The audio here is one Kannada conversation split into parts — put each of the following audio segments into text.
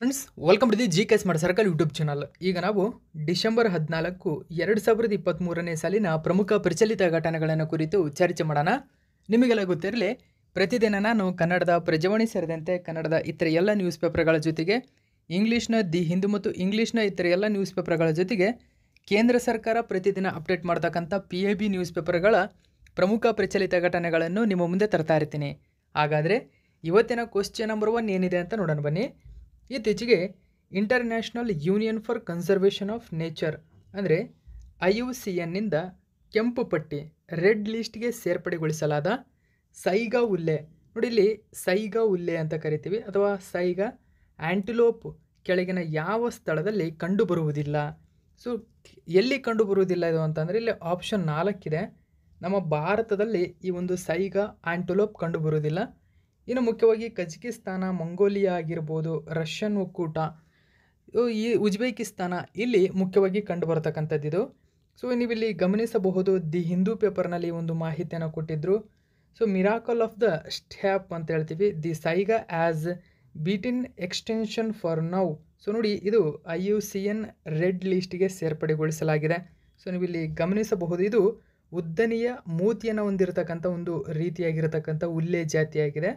friends welcome to the G K S circle YouTube channel ಈಗ ನಾವು ಡಿಸೆಂಬರ್ ಹದಿನಾಲ್ಕು ಎರಡು ಸಾವಿರದ ಇಪ್ಪತ್ತ್ಮೂರನೇ ಸಾಲಿನ ಪ್ರಮುಖ ಪ್ರಚಲಿತ ಘಟನೆಗಳನ್ನು ಕುರಿತು ಚರ್ಚೆ ಮಾಡೋಣ ನಿಮಗೆಲ್ಲ ಗೊತ್ತಿರಲಿ ಪ್ರತಿದಿನ ನಾನು ಕನ್ನಡದ ಪ್ರಜಾವಾಣಿ ಸೇರಿದಂತೆ ಕನ್ನಡದ ಇತರ ಎಲ್ಲ ನ್ಯೂಸ್ ಪೇಪರ್ಗಳ ಜೊತೆಗೆ ಇಂಗ್ಲೀಷ್ನ ದಿ ಹಿಂದೂ ಮತ್ತು ಇಂಗ್ಲೀಷ್ನ ಇತರ ಎಲ್ಲ ನ್ಯೂಸ್ ಪೇಪರ್ಗಳ ಜೊತೆಗೆ ಕೇಂದ್ರ ಸರ್ಕಾರ ಪ್ರತಿದಿನ ಅಪ್ಡೇಟ್ ಮಾಡ್ತಕ್ಕಂಥ ಪಿ ಎ ಬಿ ನ್ಯೂಸ್ ಪೇಪರ್ಗಳ ಪ್ರಮುಖ ಪ್ರಚಲಿತ ಘಟನೆಗಳನ್ನು ನಿಮ್ಮ ಮುಂದೆ ತರ್ತಾ ಇರ್ತೀನಿ ಹಾಗಾದರೆ ಇವತ್ತಿನ ಕ್ವಶನ್ ನಂಬರ್ ಒನ್ ಏನಿದೆ ಅಂತ ನೋಡೋಣ ಬನ್ನಿ ಇತ್ತೀಚೆಗೆ international union for conservation of nature ಅಂದರೆ ಐ ಯು ಸಿ ಎನ್ನಿಂದ ಕೆಂಪು ಪಟ್ಟಿ ರೆಡ್ ಲಿಸ್ಟ್ಗೆ ಸೇರ್ಪಡೆಗೊಳಿಸಲಾದ ಸೈಗಾ ಉಲ್ಲೆ ನೋಡಿ ಇಲ್ಲಿ ಸೈಗಾ ಉಲ್ಲೆ ಅಂತ ಕರಿತೀವಿ ಅಥವಾ ಸೈಗ ಆ್ಯಂಟಿಲೋಪ್ ಕೆಳಗಿನ ಯಾವ ಸ್ಥಳದಲ್ಲಿ ಕಂಡುಬರುವುದಿಲ್ಲ ಸೊ ಎಲ್ಲಿ ಕಂಡುಬರುವುದಿಲ್ಲ ಇದು ಅಂತಂದರೆ ಇಲ್ಲಿ ಆಪ್ಷನ್ ನಾಲ್ಕಿದೆ ನಮ್ಮ ಭಾರತದಲ್ಲಿ ಈ ಒಂದು ಸೈಗಾ ಆ್ಯಂಟುಲೋಪ್ ಕಂಡುಬರುವುದಿಲ್ಲ ಇನ್ನು ಮುಖ್ಯವಾಗಿ ಕಜಕಿಸ್ತಾನ ಮಂಗೋಲಿಯಾ ಆಗಿರ್ಬೋದು ರಷ್ಯನ್ ಒಕ್ಕೂಟ ಈ ಉಜ್ಬೇಕಿಸ್ತಾನ ಇಲ್ಲಿ ಮುಖ್ಯವಾಗಿ ಕಂಡು ಬರತಕ್ಕಂಥದ್ದಿದು ಸೊ ನೀವಿಲ್ಲಿ ಗಮನಿಸಬಹುದು ದಿ ಹಿಂದೂ ಪೇಪರ್ನಲ್ಲಿ ಒಂದು ಮಾಹಿತಿಯನ್ನು ಕೊಟ್ಟಿದ್ದರು so miracle of the steppe ಅಂತ ಹೇಳ್ತೀವಿ the saiga has beaten extinction for now so ನೋಡಿ ಇದು I U C N red ಲಿಸ್ಟ್ಗೆ ಸೇರ್ಪಡೆಗೊಳಿಸಲಾಗಿದೆ ಸೊ ನೀವು ಇಲ್ಲಿ ಗಮನಿಸಬಹುದು ಇದು ಉದ್ದನೆಯ ಮೂತಿಯನ್ನು ಹೊಂದಿರತಕ್ಕಂಥ ಒಂದು ರೀತಿಯಾಗಿರತಕ್ಕಂಥ ಉಲ್ಲೇ ಜಾತಿಯಾಗಿದೆ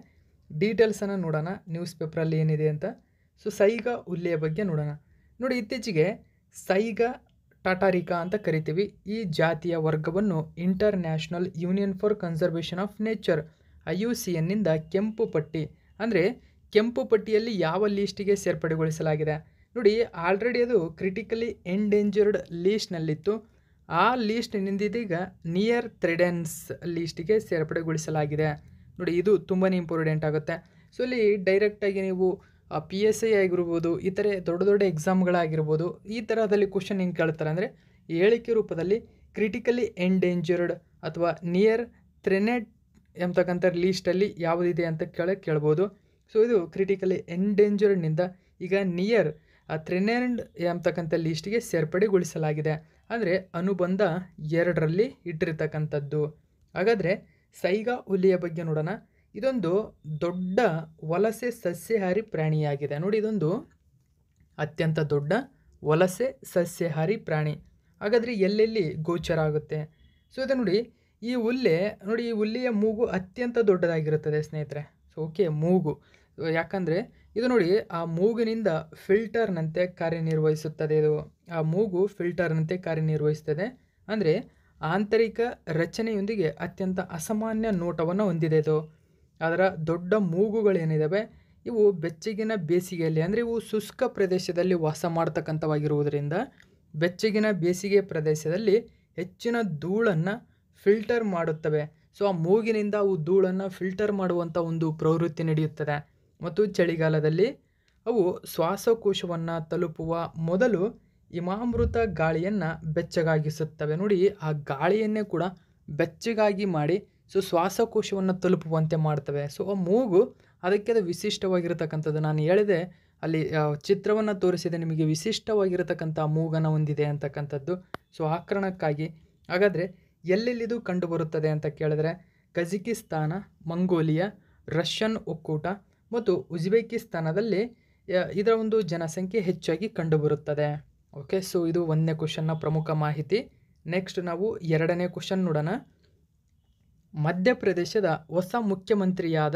ಡೀಟೇಲ್ಸನ್ನು ನೋಡೋಣ ನ್ಯೂಸ್ ಪೇಪರಲ್ಲಿ ಏನಿದೆ ಅಂತ ಸೊ ಸೈಗ ಉಲ್ಲೆಯ ಬಗ್ಗೆ ನೋಡೋಣ ನೋಡಿ ಇತ್ತೀಚೆಗೆ ಸೈಗ ಟಾಟಾರಿಕಾ ಅಂತ ಕರಿತೀವಿ ಈ ಜಾತಿಯ ವರ್ಗವನ್ನು international union for conservation of nature I U C ಎನ್ನಿಂದ ಕೆಂಪು ಪಟ್ಟಿ ಅಂದರೆ ಕೆಂಪು ಪಟ್ಟಿಯಲ್ಲಿ ಯಾವ ಲೀಸ್ಟಿಗೆ ಸೇರ್ಪಡೆಗೊಳಿಸಲಾಗಿದೆ ನೋಡಿ ಆಲ್ರೆಡಿ ಅದು ಕ್ರಿಟಿಕಲಿ ಎಂಡೇಂಜರ್ಡ್ ಲೀಸ್ಟ್ನಲ್ಲಿತ್ತು ಆ ಲೀಸ್ಟ್ನಿಂದ ಇದೀಗ ನಿಯರ್ ಥ್ರೆಡೆನ್ಸ್ ಲೀಸ್ಟಿಗೆ ಸೇರ್ಪಡೆಗೊಳಿಸಲಾಗಿದೆ ನೋಡಿ ಇದು ತುಂಬಾ ಇಂಪಾರ್ಟೆಂಟ್ ಆಗುತ್ತೆ ಸೊ ಇಲ್ಲಿ ಡೈರೆಕ್ಟಾಗಿ ನೀವು ಪಿ ಎಸ್ ಐ ಆಗಿರ್ಬೋದು ಇತರೆ ದೊಡ್ಡ ದೊಡ್ಡ ಎಕ್ಸಾಮ್ಗಳಾಗಿರ್ಬೋದು ಈ ಥರದಲ್ಲಿ ಕ್ವಶನ್ ಏನು ಕೇಳ್ತಾರೆ ಅಂದರೆ ಹೇಳಿಕೆ ರೂಪದಲ್ಲಿ ಕ್ರಿಟಿಕಲಿ ಎಂಡೇಂಜರ್ಡ್ ಅಥವಾ ನಿಯರ್ ಥ್ರೆನೆಡ್ ಎಂಬತಕ್ಕಂಥ ಲೀಸ್ಟಲ್ಲಿ ಯಾವುದಿದೆ ಅಂತ ಕೇಳ ಕೇಳ್ಬೋದು ಸೊ ಇದು ಕ್ರಿಟಿಕಲಿ ಎಂಡೇಂಜರ್ಡ್ನಿಂದ ಈಗ ನಿಯರ್ ಥ್ರೆನೆಂಡ್ ಎಂಬತಕ್ಕಂಥ ಲೀಸ್ಟ್ಗೆ ಸೇರ್ಪಡೆಗೊಳಿಸಲಾಗಿದೆ ಅಂದರೆ ಅನುಬಂಧ ಎರಡರಲ್ಲಿ ಇಟ್ಟಿರ್ತಕ್ಕಂಥದ್ದು ಹಾಗಾದರೆ ಸೈಗ ಹುಲಿಯ ಬಗ್ಗೆ ನೋಡೋಣ ಇದೊಂದು ದೊಡ್ಡ ವಲಸೆ ಸಸ್ಯಹಾರಿ ಪ್ರಾಣಿಯಾಗಿದೆ ನೋಡಿ ಇದೊಂದು ಅತ್ಯಂತ ದೊಡ್ಡ ವಲಸೆ ಸಸ್ಯಹಾರಿ ಪ್ರಾಣಿ ಹಾಗಾದರೆ ಎಲ್ಲೆಲ್ಲಿ ಗೋಚರ ಆಗುತ್ತೆ ಸೊ ಇದು ನೋಡಿ ಈ ಹುಲ್ಲೆ ನೋಡಿ ಈ ಹುಲ್ಲಿಯ ಮೂಗು ಅತ್ಯಂತ ದೊಡ್ಡದಾಗಿರುತ್ತದೆ ಸ್ನೇಹಿತರೆ ಸೊ ಓಕೆ ಮೂಗು ಯಾಕಂದರೆ ಇದು ನೋಡಿ ಆ ಮೂಗಿನಿಂದ ಫಿಲ್ಟರ್ನಂತೆ ಕಾರ್ಯನಿರ್ವಹಿಸುತ್ತದೆ ಇದು ಆ ಮೂಗು ಫಿಲ್ಟರ್ನಂತೆ ಕಾರ್ಯನಿರ್ವಹಿಸ್ತದೆ ಅಂದರೆ ಆಂತರಿಕ ರಚನೆಯೊಂದಿಗೆ ಅತ್ಯಂತ ಅಸಾಮಾನ್ಯ ನೋಟವನ್ನು ಹೊಂದಿದೆ ಇದು ಅದರ ದೊಡ್ಡ ಮೂಗುಗಳೇನಿದ್ದಾವೆ ಇವು ಬೆಚ್ಚಗಿನ ಬೇಸಿಗೆಯಲ್ಲಿ ಅಂದರೆ ಇವು ಶುಷ್ಕ ಪ್ರದೇಶದಲ್ಲಿ ವಾಸ ಮಾಡ್ತಕ್ಕಂಥವಾಗಿರುವುದರಿಂದ ಬೆಚ್ಚಗಿನ ಬೇಸಿಗೆ ಪ್ರದೇಶದಲ್ಲಿ ಹೆಚ್ಚಿನ ಧೂಳನ್ನು ಫಿಲ್ಟರ್ ಮಾಡುತ್ತವೆ ಸೊ ಆ ಮೂಗಿನಿಂದ ಅವು ಧೂಳನ್ನು ಫಿಲ್ಟರ್ ಮಾಡುವಂಥ ಒಂದು ಪ್ರವೃತ್ತಿ ನಡೆಯುತ್ತದೆ ಮತ್ತು ಚಳಿಗಾಲದಲ್ಲಿ ಅವು ಶ್ವಾಸಕೋಶವನ್ನು ತಲುಪುವ ಮೊದಲು ಹಿಮಾಮೃತ ಗಾಳಿಯನ್ನು ಬೆಚ್ಚಗಾಗಿಸುತ್ತವೆ ನೋಡಿ ಆ ಗಾಳಿಯನ್ನೇ ಕೂಡ ಬೆಚ್ಚಗಾಗಿ ಮಾಡಿ ಸೊ ಶ್ವಾಸಕೋಶವನ್ನು ತಲುಪುವಂತೆ ಮಾಡ್ತವೆ ಸೊ ಆ ಮೂಗು ಅದಕ್ಕೆ ಅದು ವಿಶಿಷ್ಟವಾಗಿರತಕ್ಕಂಥದ್ದು ನಾನು ಹೇಳಿದೆ ಅಲ್ಲಿ ಚಿತ್ರವನ್ನು ತೋರಿಸಿದೆ ನಿಮಗೆ ವಿಶಿಷ್ಟವಾಗಿರತಕ್ಕಂಥ ಮೂಗನ್ನು ಹೊಂದಿದೆ ಅಂತಕ್ಕಂಥದ್ದು ಸೊ ಆ ಹಾಗಾದರೆ ಎಲ್ಲೆಲ್ಲಿದು ಕಂಡುಬರುತ್ತದೆ ಅಂತ ಕೇಳಿದ್ರೆ ಕಜಕಿಸ್ತಾನ ಮಂಗೋಲಿಯಾ ರಷ್ಯನ್ ಒಕ್ಕೂಟ ಮತ್ತು ಉಜ್ಬೇಕಿಸ್ತಾನದಲ್ಲಿ ಇದರ ಒಂದು ಜನಸಂಖ್ಯೆ ಹೆಚ್ಚಾಗಿ ಕಂಡುಬರುತ್ತದೆ ಓಕೆ ಸೊ ಇದು ಒಂದನೇ ಕ್ವಶನ್ನ ಪ್ರಮುಖ ಮಾಹಿತಿ ನೆಕ್ಸ್ಟ್ ನಾವು ಎರಡನೇ ಕ್ವಶನ್ ನೋಡೋಣ ಮಧ್ಯಪ್ರದೇಶದ ಹೊಸ ಮುಖ್ಯಮಂತ್ರಿಯಾದ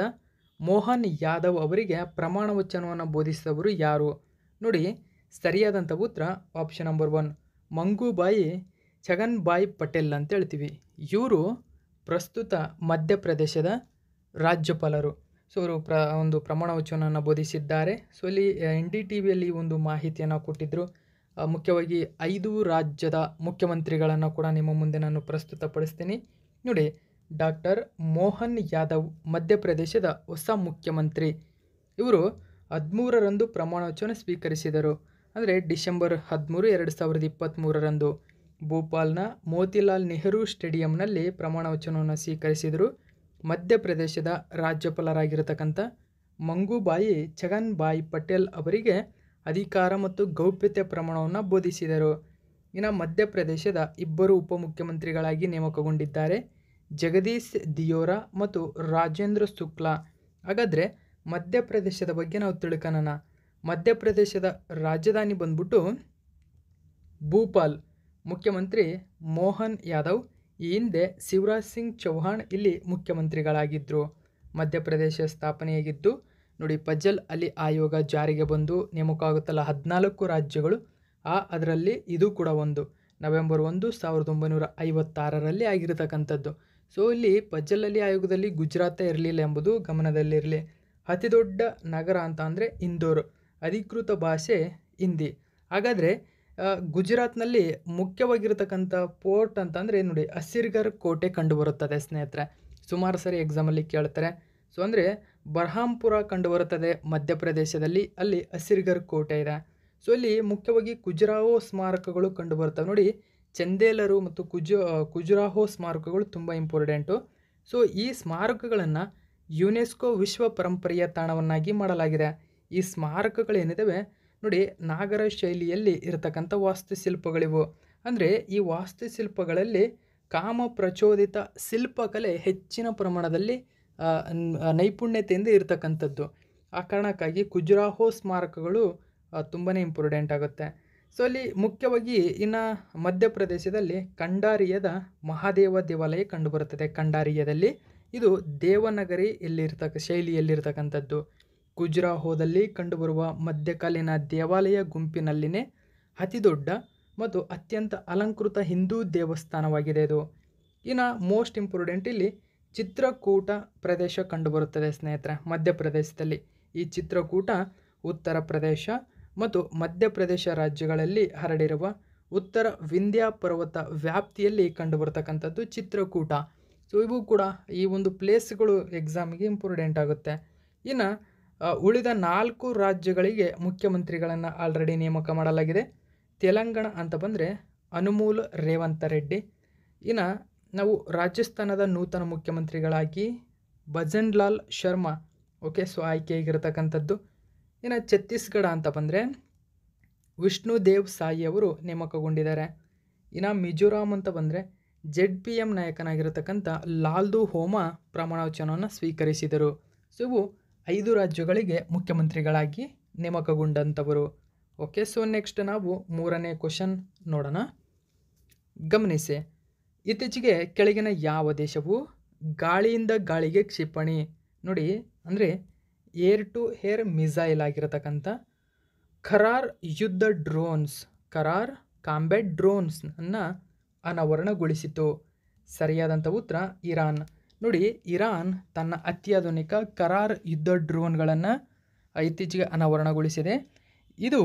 ಮೋಹನ್ ಯಾದವ್ ಅವರಿಗೆ ಪ್ರಮಾಣ ವಚನವನ್ನು ಬೋಧಿಸಿದವರು ಯಾರು ನೋಡಿ ಸರಿಯಾದಂಥ ಉತ್ತರ option number one Mangubhai Chhaganbhai Patel ಅಂತ ಹೇಳ್ತೀವಿ ಇವರು ಪ್ರಸ್ತುತ ಮಧ್ಯಪ್ರದೇಶದ ರಾಜ್ಯಪಾಲರು ಸೊ ಅವರು ಪ್ರ ಒಂದು ಪ್ರಮಾಣ ವಚನವನ್ನು ಬೋಧಿಸಿದ್ದಾರೆ ಸೊ ಅಲ್ಲಿ ಎನ್ ಡಿ ಟಿ ವಿಯಲ್ಲಿ ಒಂದು ಮಾಹಿತಿಯನ್ನು ಕೊಟ್ಟಿದ್ದರು ಮುಖ್ಯವಾಗಿ ಐದು ರಾಜ್ಯದ ಮುಖ್ಯಮಂತ್ರಿಗಳನ್ನು ಕೂಡ ನಿಮ್ಮ ಮುಂದೆ ನಾನು ಪ್ರಸ್ತುತಪಡಿಸ್ತೀನಿ ನೋಡಿ ಡಾಕ್ಟರ್ ಮೋಹನ್ ಯಾದವ್ ಮಧ್ಯಪ್ರದೇಶದ ಹೊಸ ಮುಖ್ಯಮಂತ್ರಿ ಇವರು ಹದಿಮೂರರಂದು ಪ್ರಮಾಣವಚನ ಸ್ವೀಕರಿಸಿದರು ಅಂದರೆ ಡಿಸೆಂಬರ್ ಹದಿಮೂರು ಎರಡು ಸಾವಿರದ ಇಪ್ಪತ್ತ್ಮೂರರಂದು ಭೋಪಾಲ್ನ ಮೋತಿಲಾಲ್ ನೆಹರು ಸ್ಟೇಡಿಯಂನಲ್ಲಿ ಪ್ರಮಾಣವಚನವನ್ನು ಸ್ವೀಕರಿಸಿದರು ಮಧ್ಯಪ್ರದೇಶದ ರಾಜ್ಯಪಾಲರಾಗಿರತಕ್ಕಂಥ ಮಂಗುಬಾಯಿ ಛಗನ್ಬಾಯಿ ಪಟೇಲ್ ಅವರಿಗೆ ಅಧಿಕಾರ ಮತ್ತು ಗೌಪ್ಯತೆ ಪ್ರಮಾಣವನ್ನು ಬೋಧಿಸಿದರು ಇನ್ನು ಮಧ್ಯಪ್ರದೇಶದ ಇಬ್ಬರು ಉಪಮುಖ್ಯಮಂತ್ರಿಗಳಾಗಿ ನೇಮಕಗೊಂಡಿದ್ದಾರೆ ಜಗದೀಶ್ ದಿಯೋರಾ ಮತ್ತು ರಾಜೇಂದ್ರ ಶುಕ್ಲಾ ಹಾಗಾದರೆ ಮಧ್ಯಪ್ರದೇಶದ ಬಗ್ಗೆ ನಾವು ತಿಳ್ಕೊಳ್ಳೋಣ ಮಧ್ಯಪ್ರದೇಶದ ರಾಜಧಾನಿ ಬಂದ್ಬಿಟ್ಟು ಭೂಪಾಲ್ ಮುಖ್ಯಮಂತ್ರಿ ಮೋಹನ್ ಯಾದವ್ ಈ ಹಿಂದೆ ಶಿವರಾಜ್ ಸಿಂಗ್ ಚೌಹಾಣ್ ಇಲ್ಲಿ ಮುಖ್ಯಮಂತ್ರಿಗಳಾಗಿದ್ದರು ಮಧ್ಯಪ್ರದೇಶ ಸ್ಥಾಪನೆಯಾಗಿದ್ದು ನೋಡಿ ಪಜಲ್ ಅಲಿ ಆಯೋಗ ಜಾರಿಗೆ ಬಂದು ನೇಮಕ ಆಗುತ್ತಲ್ಲ ಹದಿನಾಲ್ಕು ರಾಜ್ಯಗಳು ಆ ಅದರಲ್ಲಿ ಇದು ಕೂಡ ಒಂದು ನವೆಂಬರ್ ಒಂದು ಸಾವಿರದ ಒಂಬೈನೂರ ಐವತ್ತಾರರಲ್ಲಿ ಆಗಿರತಕ್ಕಂಥದ್ದು ಸೊ ಇಲ್ಲಿ ಪಜಲ್ ಅಲಿ ಆಯೋಗದಲ್ಲಿ ಗುಜರಾತೇ ಇರಲಿಲ್ಲ ಎಂಬುದು ಗಮನದಲ್ಲಿರಲಿ ಅತಿದೊಡ್ಡ ನಗರ ಅಂತ ಅಂದರೆ ಇಂದೋರ್ ಅಧಿಕೃತ ಭಾಷೆ ಹಿಂದಿ ಹಾಗಾದರೆ ಗುಜರಾತ್ನಲ್ಲಿ ಮುಖ್ಯವಾಗಿರತಕ್ಕಂಥ ಪೋರ್ಟ್ ಅಂತಂದರೆ ನೋಡಿ ಹಸಿರ್ಗರ್ ಕೋಟೆ ಕಂಡುಬರುತ್ತದೆ ಸ್ನೇಹಿತರೆ ಸುಮಾರು ಸರಿ ಎಕ್ಸಾಮಲ್ಲಿ ಕೇಳ್ತಾರೆ ಸೊ ಅಂದರೆ ಬರ್ಹಾಂಪುರ ಕಂಡುಬರುತ್ತದೆ ಮಧ್ಯಪ್ರದೇಶದಲ್ಲಿ ಅಲ್ಲಿ ಅಸಿರ್ಗರ್ ಕೋಟೆ ಇದೆ ಸೊ ಇಲ್ಲಿ ಮುಖ್ಯವಾಗಿ ಕುಜುರಾಹೋ ಸ್ಮಾರಕಗಳು ಕಂಡುಬರುತ್ತವೆ ನೋಡಿ ಚಂದೇಲರು ಮತ್ತು ಕುಜು ಕುಜುರಾಹೋ ಸ್ಮಾರಕಗಳು ತುಂಬ ಇಂಪಾರ್ಟೆಂಟು ಸೊ ಈ ಸ್ಮಾರಕಗಳನ್ನು ಯುನೆಸ್ಕೋ ವಿಶ್ವ ಪರಂಪರೆಯ ತಾಣವನ್ನಾಗಿ ಮಾಡಲಾಗಿದೆ ಈ ಸ್ಮಾರಕಗಳೇನಿದ್ದಾವೆ ನೋಡಿ ನಾಗರ ಶೈಲಿಯಲ್ಲಿ ಇರತಕ್ಕಂಥ ವಾಸ್ತುಶಿಲ್ಪಗಳಿವು ಅಂದರೆ ಈ ವಾಸ್ತುಶಿಲ್ಪಗಳಲ್ಲಿ ಕಾಮ ಪ್ರಚೋದಿತ ಶಿಲ್ಪಕಲೆ ಹೆಚ್ಚಿನ ಪ್ರಮಾಣದಲ್ಲಿ ನೈಪುಣ್ಯತೆಯಿಂದ ಇರತಕ್ಕಂಥದ್ದು ಆ ಕಾರಣಕ್ಕಾಗಿ ಕುಜುರಾಹೋ ಸ್ಮಾರಕಗಳು ತುಂಬಾ ಇಂಪಾರ್ಟೆಂಟ್ ಆಗುತ್ತೆ ಸೊ ಅಲ್ಲಿ ಮುಖ್ಯವಾಗಿ ಇನ್ನು ಮಧ್ಯಪ್ರದೇಶದಲ್ಲಿ ಕಂಡಾರಿಯದ ಮಹಾದೇವ ದೇವಾಲಯ ಕಂಡುಬರುತ್ತದೆ ಕಂಡಾರಿಯದಲ್ಲಿ ಇದು ದೇವನಗರಿ ಎಲ್ಲಿರ್ತಕ್ಕ ಶೈಲಿಯಲ್ಲಿರ್ತಕ್ಕಂಥದ್ದು ಖಜುರಾಹೋದಲ್ಲಿ ಕಂಡುಬರುವ ಮಧ್ಯಕಾಲೀನ ದೇವಾಲಯ ಗುಂಪಿನಲ್ಲಿನೇ ಅತಿದೊಡ್ಡ ಮತ್ತು ಅತ್ಯಂತ ಅಲಂಕೃತ ಹಿಂದೂ ದೇವಸ್ಥಾನವಾಗಿದೆ ಇದು ಇನ್ನು ಮೋಸ್ಟ್ ಇಂಪಾರ್ಟೆಂಟ್ ಇಲ್ಲಿ ಚಿತ್ರಕೂಟ ಪ್ರದೇಶ ಕಂಡುಬರುತ್ತದೆ ಸ್ನೇಹಿತರೆ ಮಧ್ಯಪ್ರದೇಶದಲ್ಲಿ ಈ ಚಿತ್ರಕೂಟ ಉತ್ತರ ಪ್ರದೇಶ ಮತ್ತು ಮಧ್ಯಪ್ರದೇಶ ರಾಜ್ಯಗಳಲ್ಲಿ ಹರಡಿರುವ ಉತ್ತರ ವಿಂಧ್ಯಾ ಪರ್ವತ ವ್ಯಾಪ್ತಿಯಲ್ಲಿ ಕಂಡುಬರತಕ್ಕಂಥದ್ದು ಚಿತ್ರಕೂಟ ಸೊ ಇವು ಕೂಡ ಈ ಒಂದು ಪ್ಲೇಸ್ಗಳು ಎಕ್ಸಾಮ್ಗೆ ಇಂಪಾರ್ಟೆಂಟ್ ಆಗುತ್ತೆ ಇನ್ನು ಉಳಿದ ನಾಲ್ಕು ರಾಜ್ಯಗಳಿಗೆ ಮುಖ್ಯಮಂತ್ರಿಗಳನ್ನು ಆಲ್ರೆಡಿ ನೇಮಕ ಮಾಡಲಾಗಿದೆ ತೆಲಂಗಾಣ ಅಂತ ಬಂದರೆ ಅನುಮೂಲ್ ರೇವಂತ ರೆಡ್ಡಿ ಇನ್ನು ನಾವು ರಾಜಸ್ಥಾನದ ನೂತನ ಮುಖ್ಯಮಂತ್ರಿಗಳಾಗಿ ಲಾಲ್ ಶರ್ಮಾ ಓಕೆ ಸೊ ಆಯ್ಕೆಯಾಗಿರತಕ್ಕಂಥದ್ದು ಇನ್ನು ಛತ್ತೀಸ್ಗಢ ಅಂತ ಬಂದರೆ ವಿಷ್ಣು ದೇವ್ ಸಾಯಿ ಅವರು ನೇಮಕಗೊಂಡಿದ್ದಾರೆ ಇನ್ನು ಮಿಜೋರಾಂ ಅಂತ ಬಂದರೆ ಜೆಡ್ ಪಿ ಎಂ ನಾಯಕನಾಗಿರತಕ್ಕಂಥ ಲಾಲ್ದು ಹೋಮ ಪ್ರಮಾಣವಚನವನ್ನು ಸ್ವೀಕರಿಸಿದರು ಸೊ ಇವು ಐದು ರಾಜ್ಯಗಳಿಗೆ ಮುಖ್ಯಮಂತ್ರಿಗಳಾಗಿ ನೇಮಕಗೊಂಡಂಥವರು ಓಕೆ ಸೊ ನೆಕ್ಸ್ಟ್ ನಾವು ಮೂರನೇ ಕ್ವಶನ್ ನೋಡೋಣ ಗಮನಿಸಿ ಇತ್ತೀಚೆಗೆ ಕೆಳಗಿನ ಯಾವ ದೇಶವು ಗಾಳಿಯಿಂದ ಗಾಳಿಗೆ ಕ್ಷಿಪಣಿ ನೋಡಿ ಅಂದರೆ ಏರ್ ಟು ಏರ್ ಮಿಸೈಲ್ ಆಗಿರತಕ್ಕಂಥ ಖರಾರ್ ಯುದ್ಧ ಡ್ರೋನ್ಸ್ ಖರಾರ್ ಕಾಂಬೆಟ್ ಡ್ರೋನ್ಸ್ನ ಅನಾವರಣಗೊಳಿಸಿತು ಸರಿಯಾದಂಥ ಉತ್ತರ ಇರಾನ್ ನೋಡಿ ಇರಾನ್ ತನ್ನ ಅತ್ಯಾಧುನಿಕ ಕರಾರ್ ಯುದ್ಧ ಡ್ರೋನ್ಗಳನ್ನು ಇತ್ತೀಚೆಗೆ ಅನಾವರಣಗೊಳಿಸಿದೆ ಇದು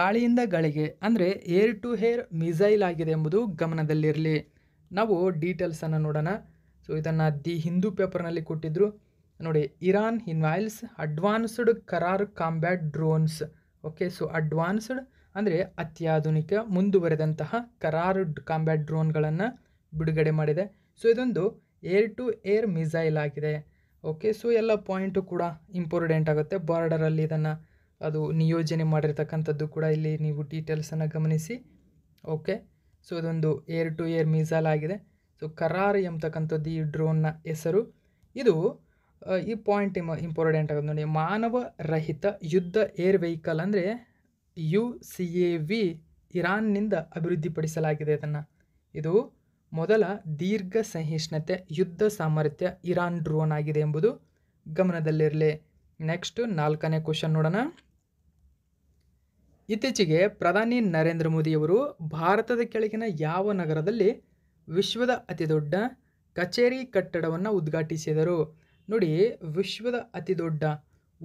ಗಾಳಿಯಿಂದ ಗಾಳಿಗೆ ಅಂದರೆ ಏರ್ ಟು ಏರ್ ಮಿಸೈಲ್ ಆಗಿದೆ ಎಂಬುದು ಗಮನದಲ್ಲಿರಲಿ ನಾವು ಡೀಟೇಲ್ಸನ್ನು ನೋಡೋಣ ಸೊ ಇದನ್ನು ದಿ ಹಿಂದೂ ಪೇಪರ್ನಲ್ಲಿ ಕೊಟ್ಟಿದ್ದರು ನೋಡಿ Iran unveils advanced Karrar combat drones okay so advanced ಅಂದರೆ ಅತ್ಯಾಧುನಿಕ ಮುಂದುವರೆದಂತಹ ಕರಾರ್ ಕಾಂಬ್ಯಾಟ್ ಡ್ರೋನ್ಗಳನ್ನು ಬಿಡುಗಡೆ ಮಾಡಿದೆ ಸೊ ಇದೊಂದು ಏರ್ ಟು ಏರ್ ಮಿಸೈಲ್ ಆಗಿದೆ ಓಕೆ ಸೊ ಎಲ್ಲ ಪಾಯಿಂಟು ಕೂಡ ಇಂಪಾರ್ಟೆಂಟ್ ಆಗುತ್ತೆ ಬಾರ್ಡರಲ್ಲಿ ಇದನ್ನು ಅದು ನಿಯೋಜನೆ ಮಾಡಿರ್ತಕ್ಕಂಥದ್ದು ಕೂಡ ಇಲ್ಲಿ ನೀವು ಡೀಟೇಲ್ಸನ್ನು ಗಮನಿಸಿ ಓಕೆ ಸೊ ಇದೊಂದು ಏರ್ ಟು ಏರ್ ಮೀಸಲ್ ಆಗಿದೆ ಸೊ ಕರಾರ್ ಎಂಬತಕ್ಕಂಥದ್ದು ಈ ಡ್ರೋನ್ನ ಹೆಸರು ಇದು ಈ ಪಾಯಿಂಟ್ ಇಂಪಾರ್ಟೆಂಟ್ ಆಗೋದು ನೋಡಿ ಮಾನವ ರಹಿತ ಯುದ್ಧ ಏರ್ ವೆಹಿಕಲ್ ಅಂದರೆ ಯು ಸಿ ಎ ವಿ ಇರಾನ್ನಿಂದ ಅಭಿವೃದ್ಧಿಪಡಿಸಲಾಗಿದೆ ಅದನ್ನು ಇದು ಮೊದಲ ದೀರ್ಘ ಸಹಿಷ್ಣುತೆ ಯುದ್ಧ ಸಾಮರ್ಥ್ಯ ಇರಾನ್ ಡ್ರೋನ್ ಆಗಿದೆ ಎಂಬುದು ಗಮನದಲ್ಲಿರಲಿ ನೆಕ್ಸ್ಟ್ ನಾಲ್ಕನೇ ಕ್ವಶನ್ ನೋಡೋಣ ಇತ್ತೀಚೆಗೆ ಪ್ರಧಾನಿ ನರೇಂದ್ರ ಮೋದಿಯವರು ಭಾರತದ ಕೆಳಗಿನ ಯಾವ ನಗರದಲ್ಲಿ ವಿಶ್ವದ ಅತಿದೊಡ್ಡ ಕಚೇರಿ ಕಟ್ಟಡವನ್ನು ಉದ್ಘಾಟಿಸಿದರು ನೋಡಿ ವಿಶ್ವದ ಅತಿದೊಡ್ಡ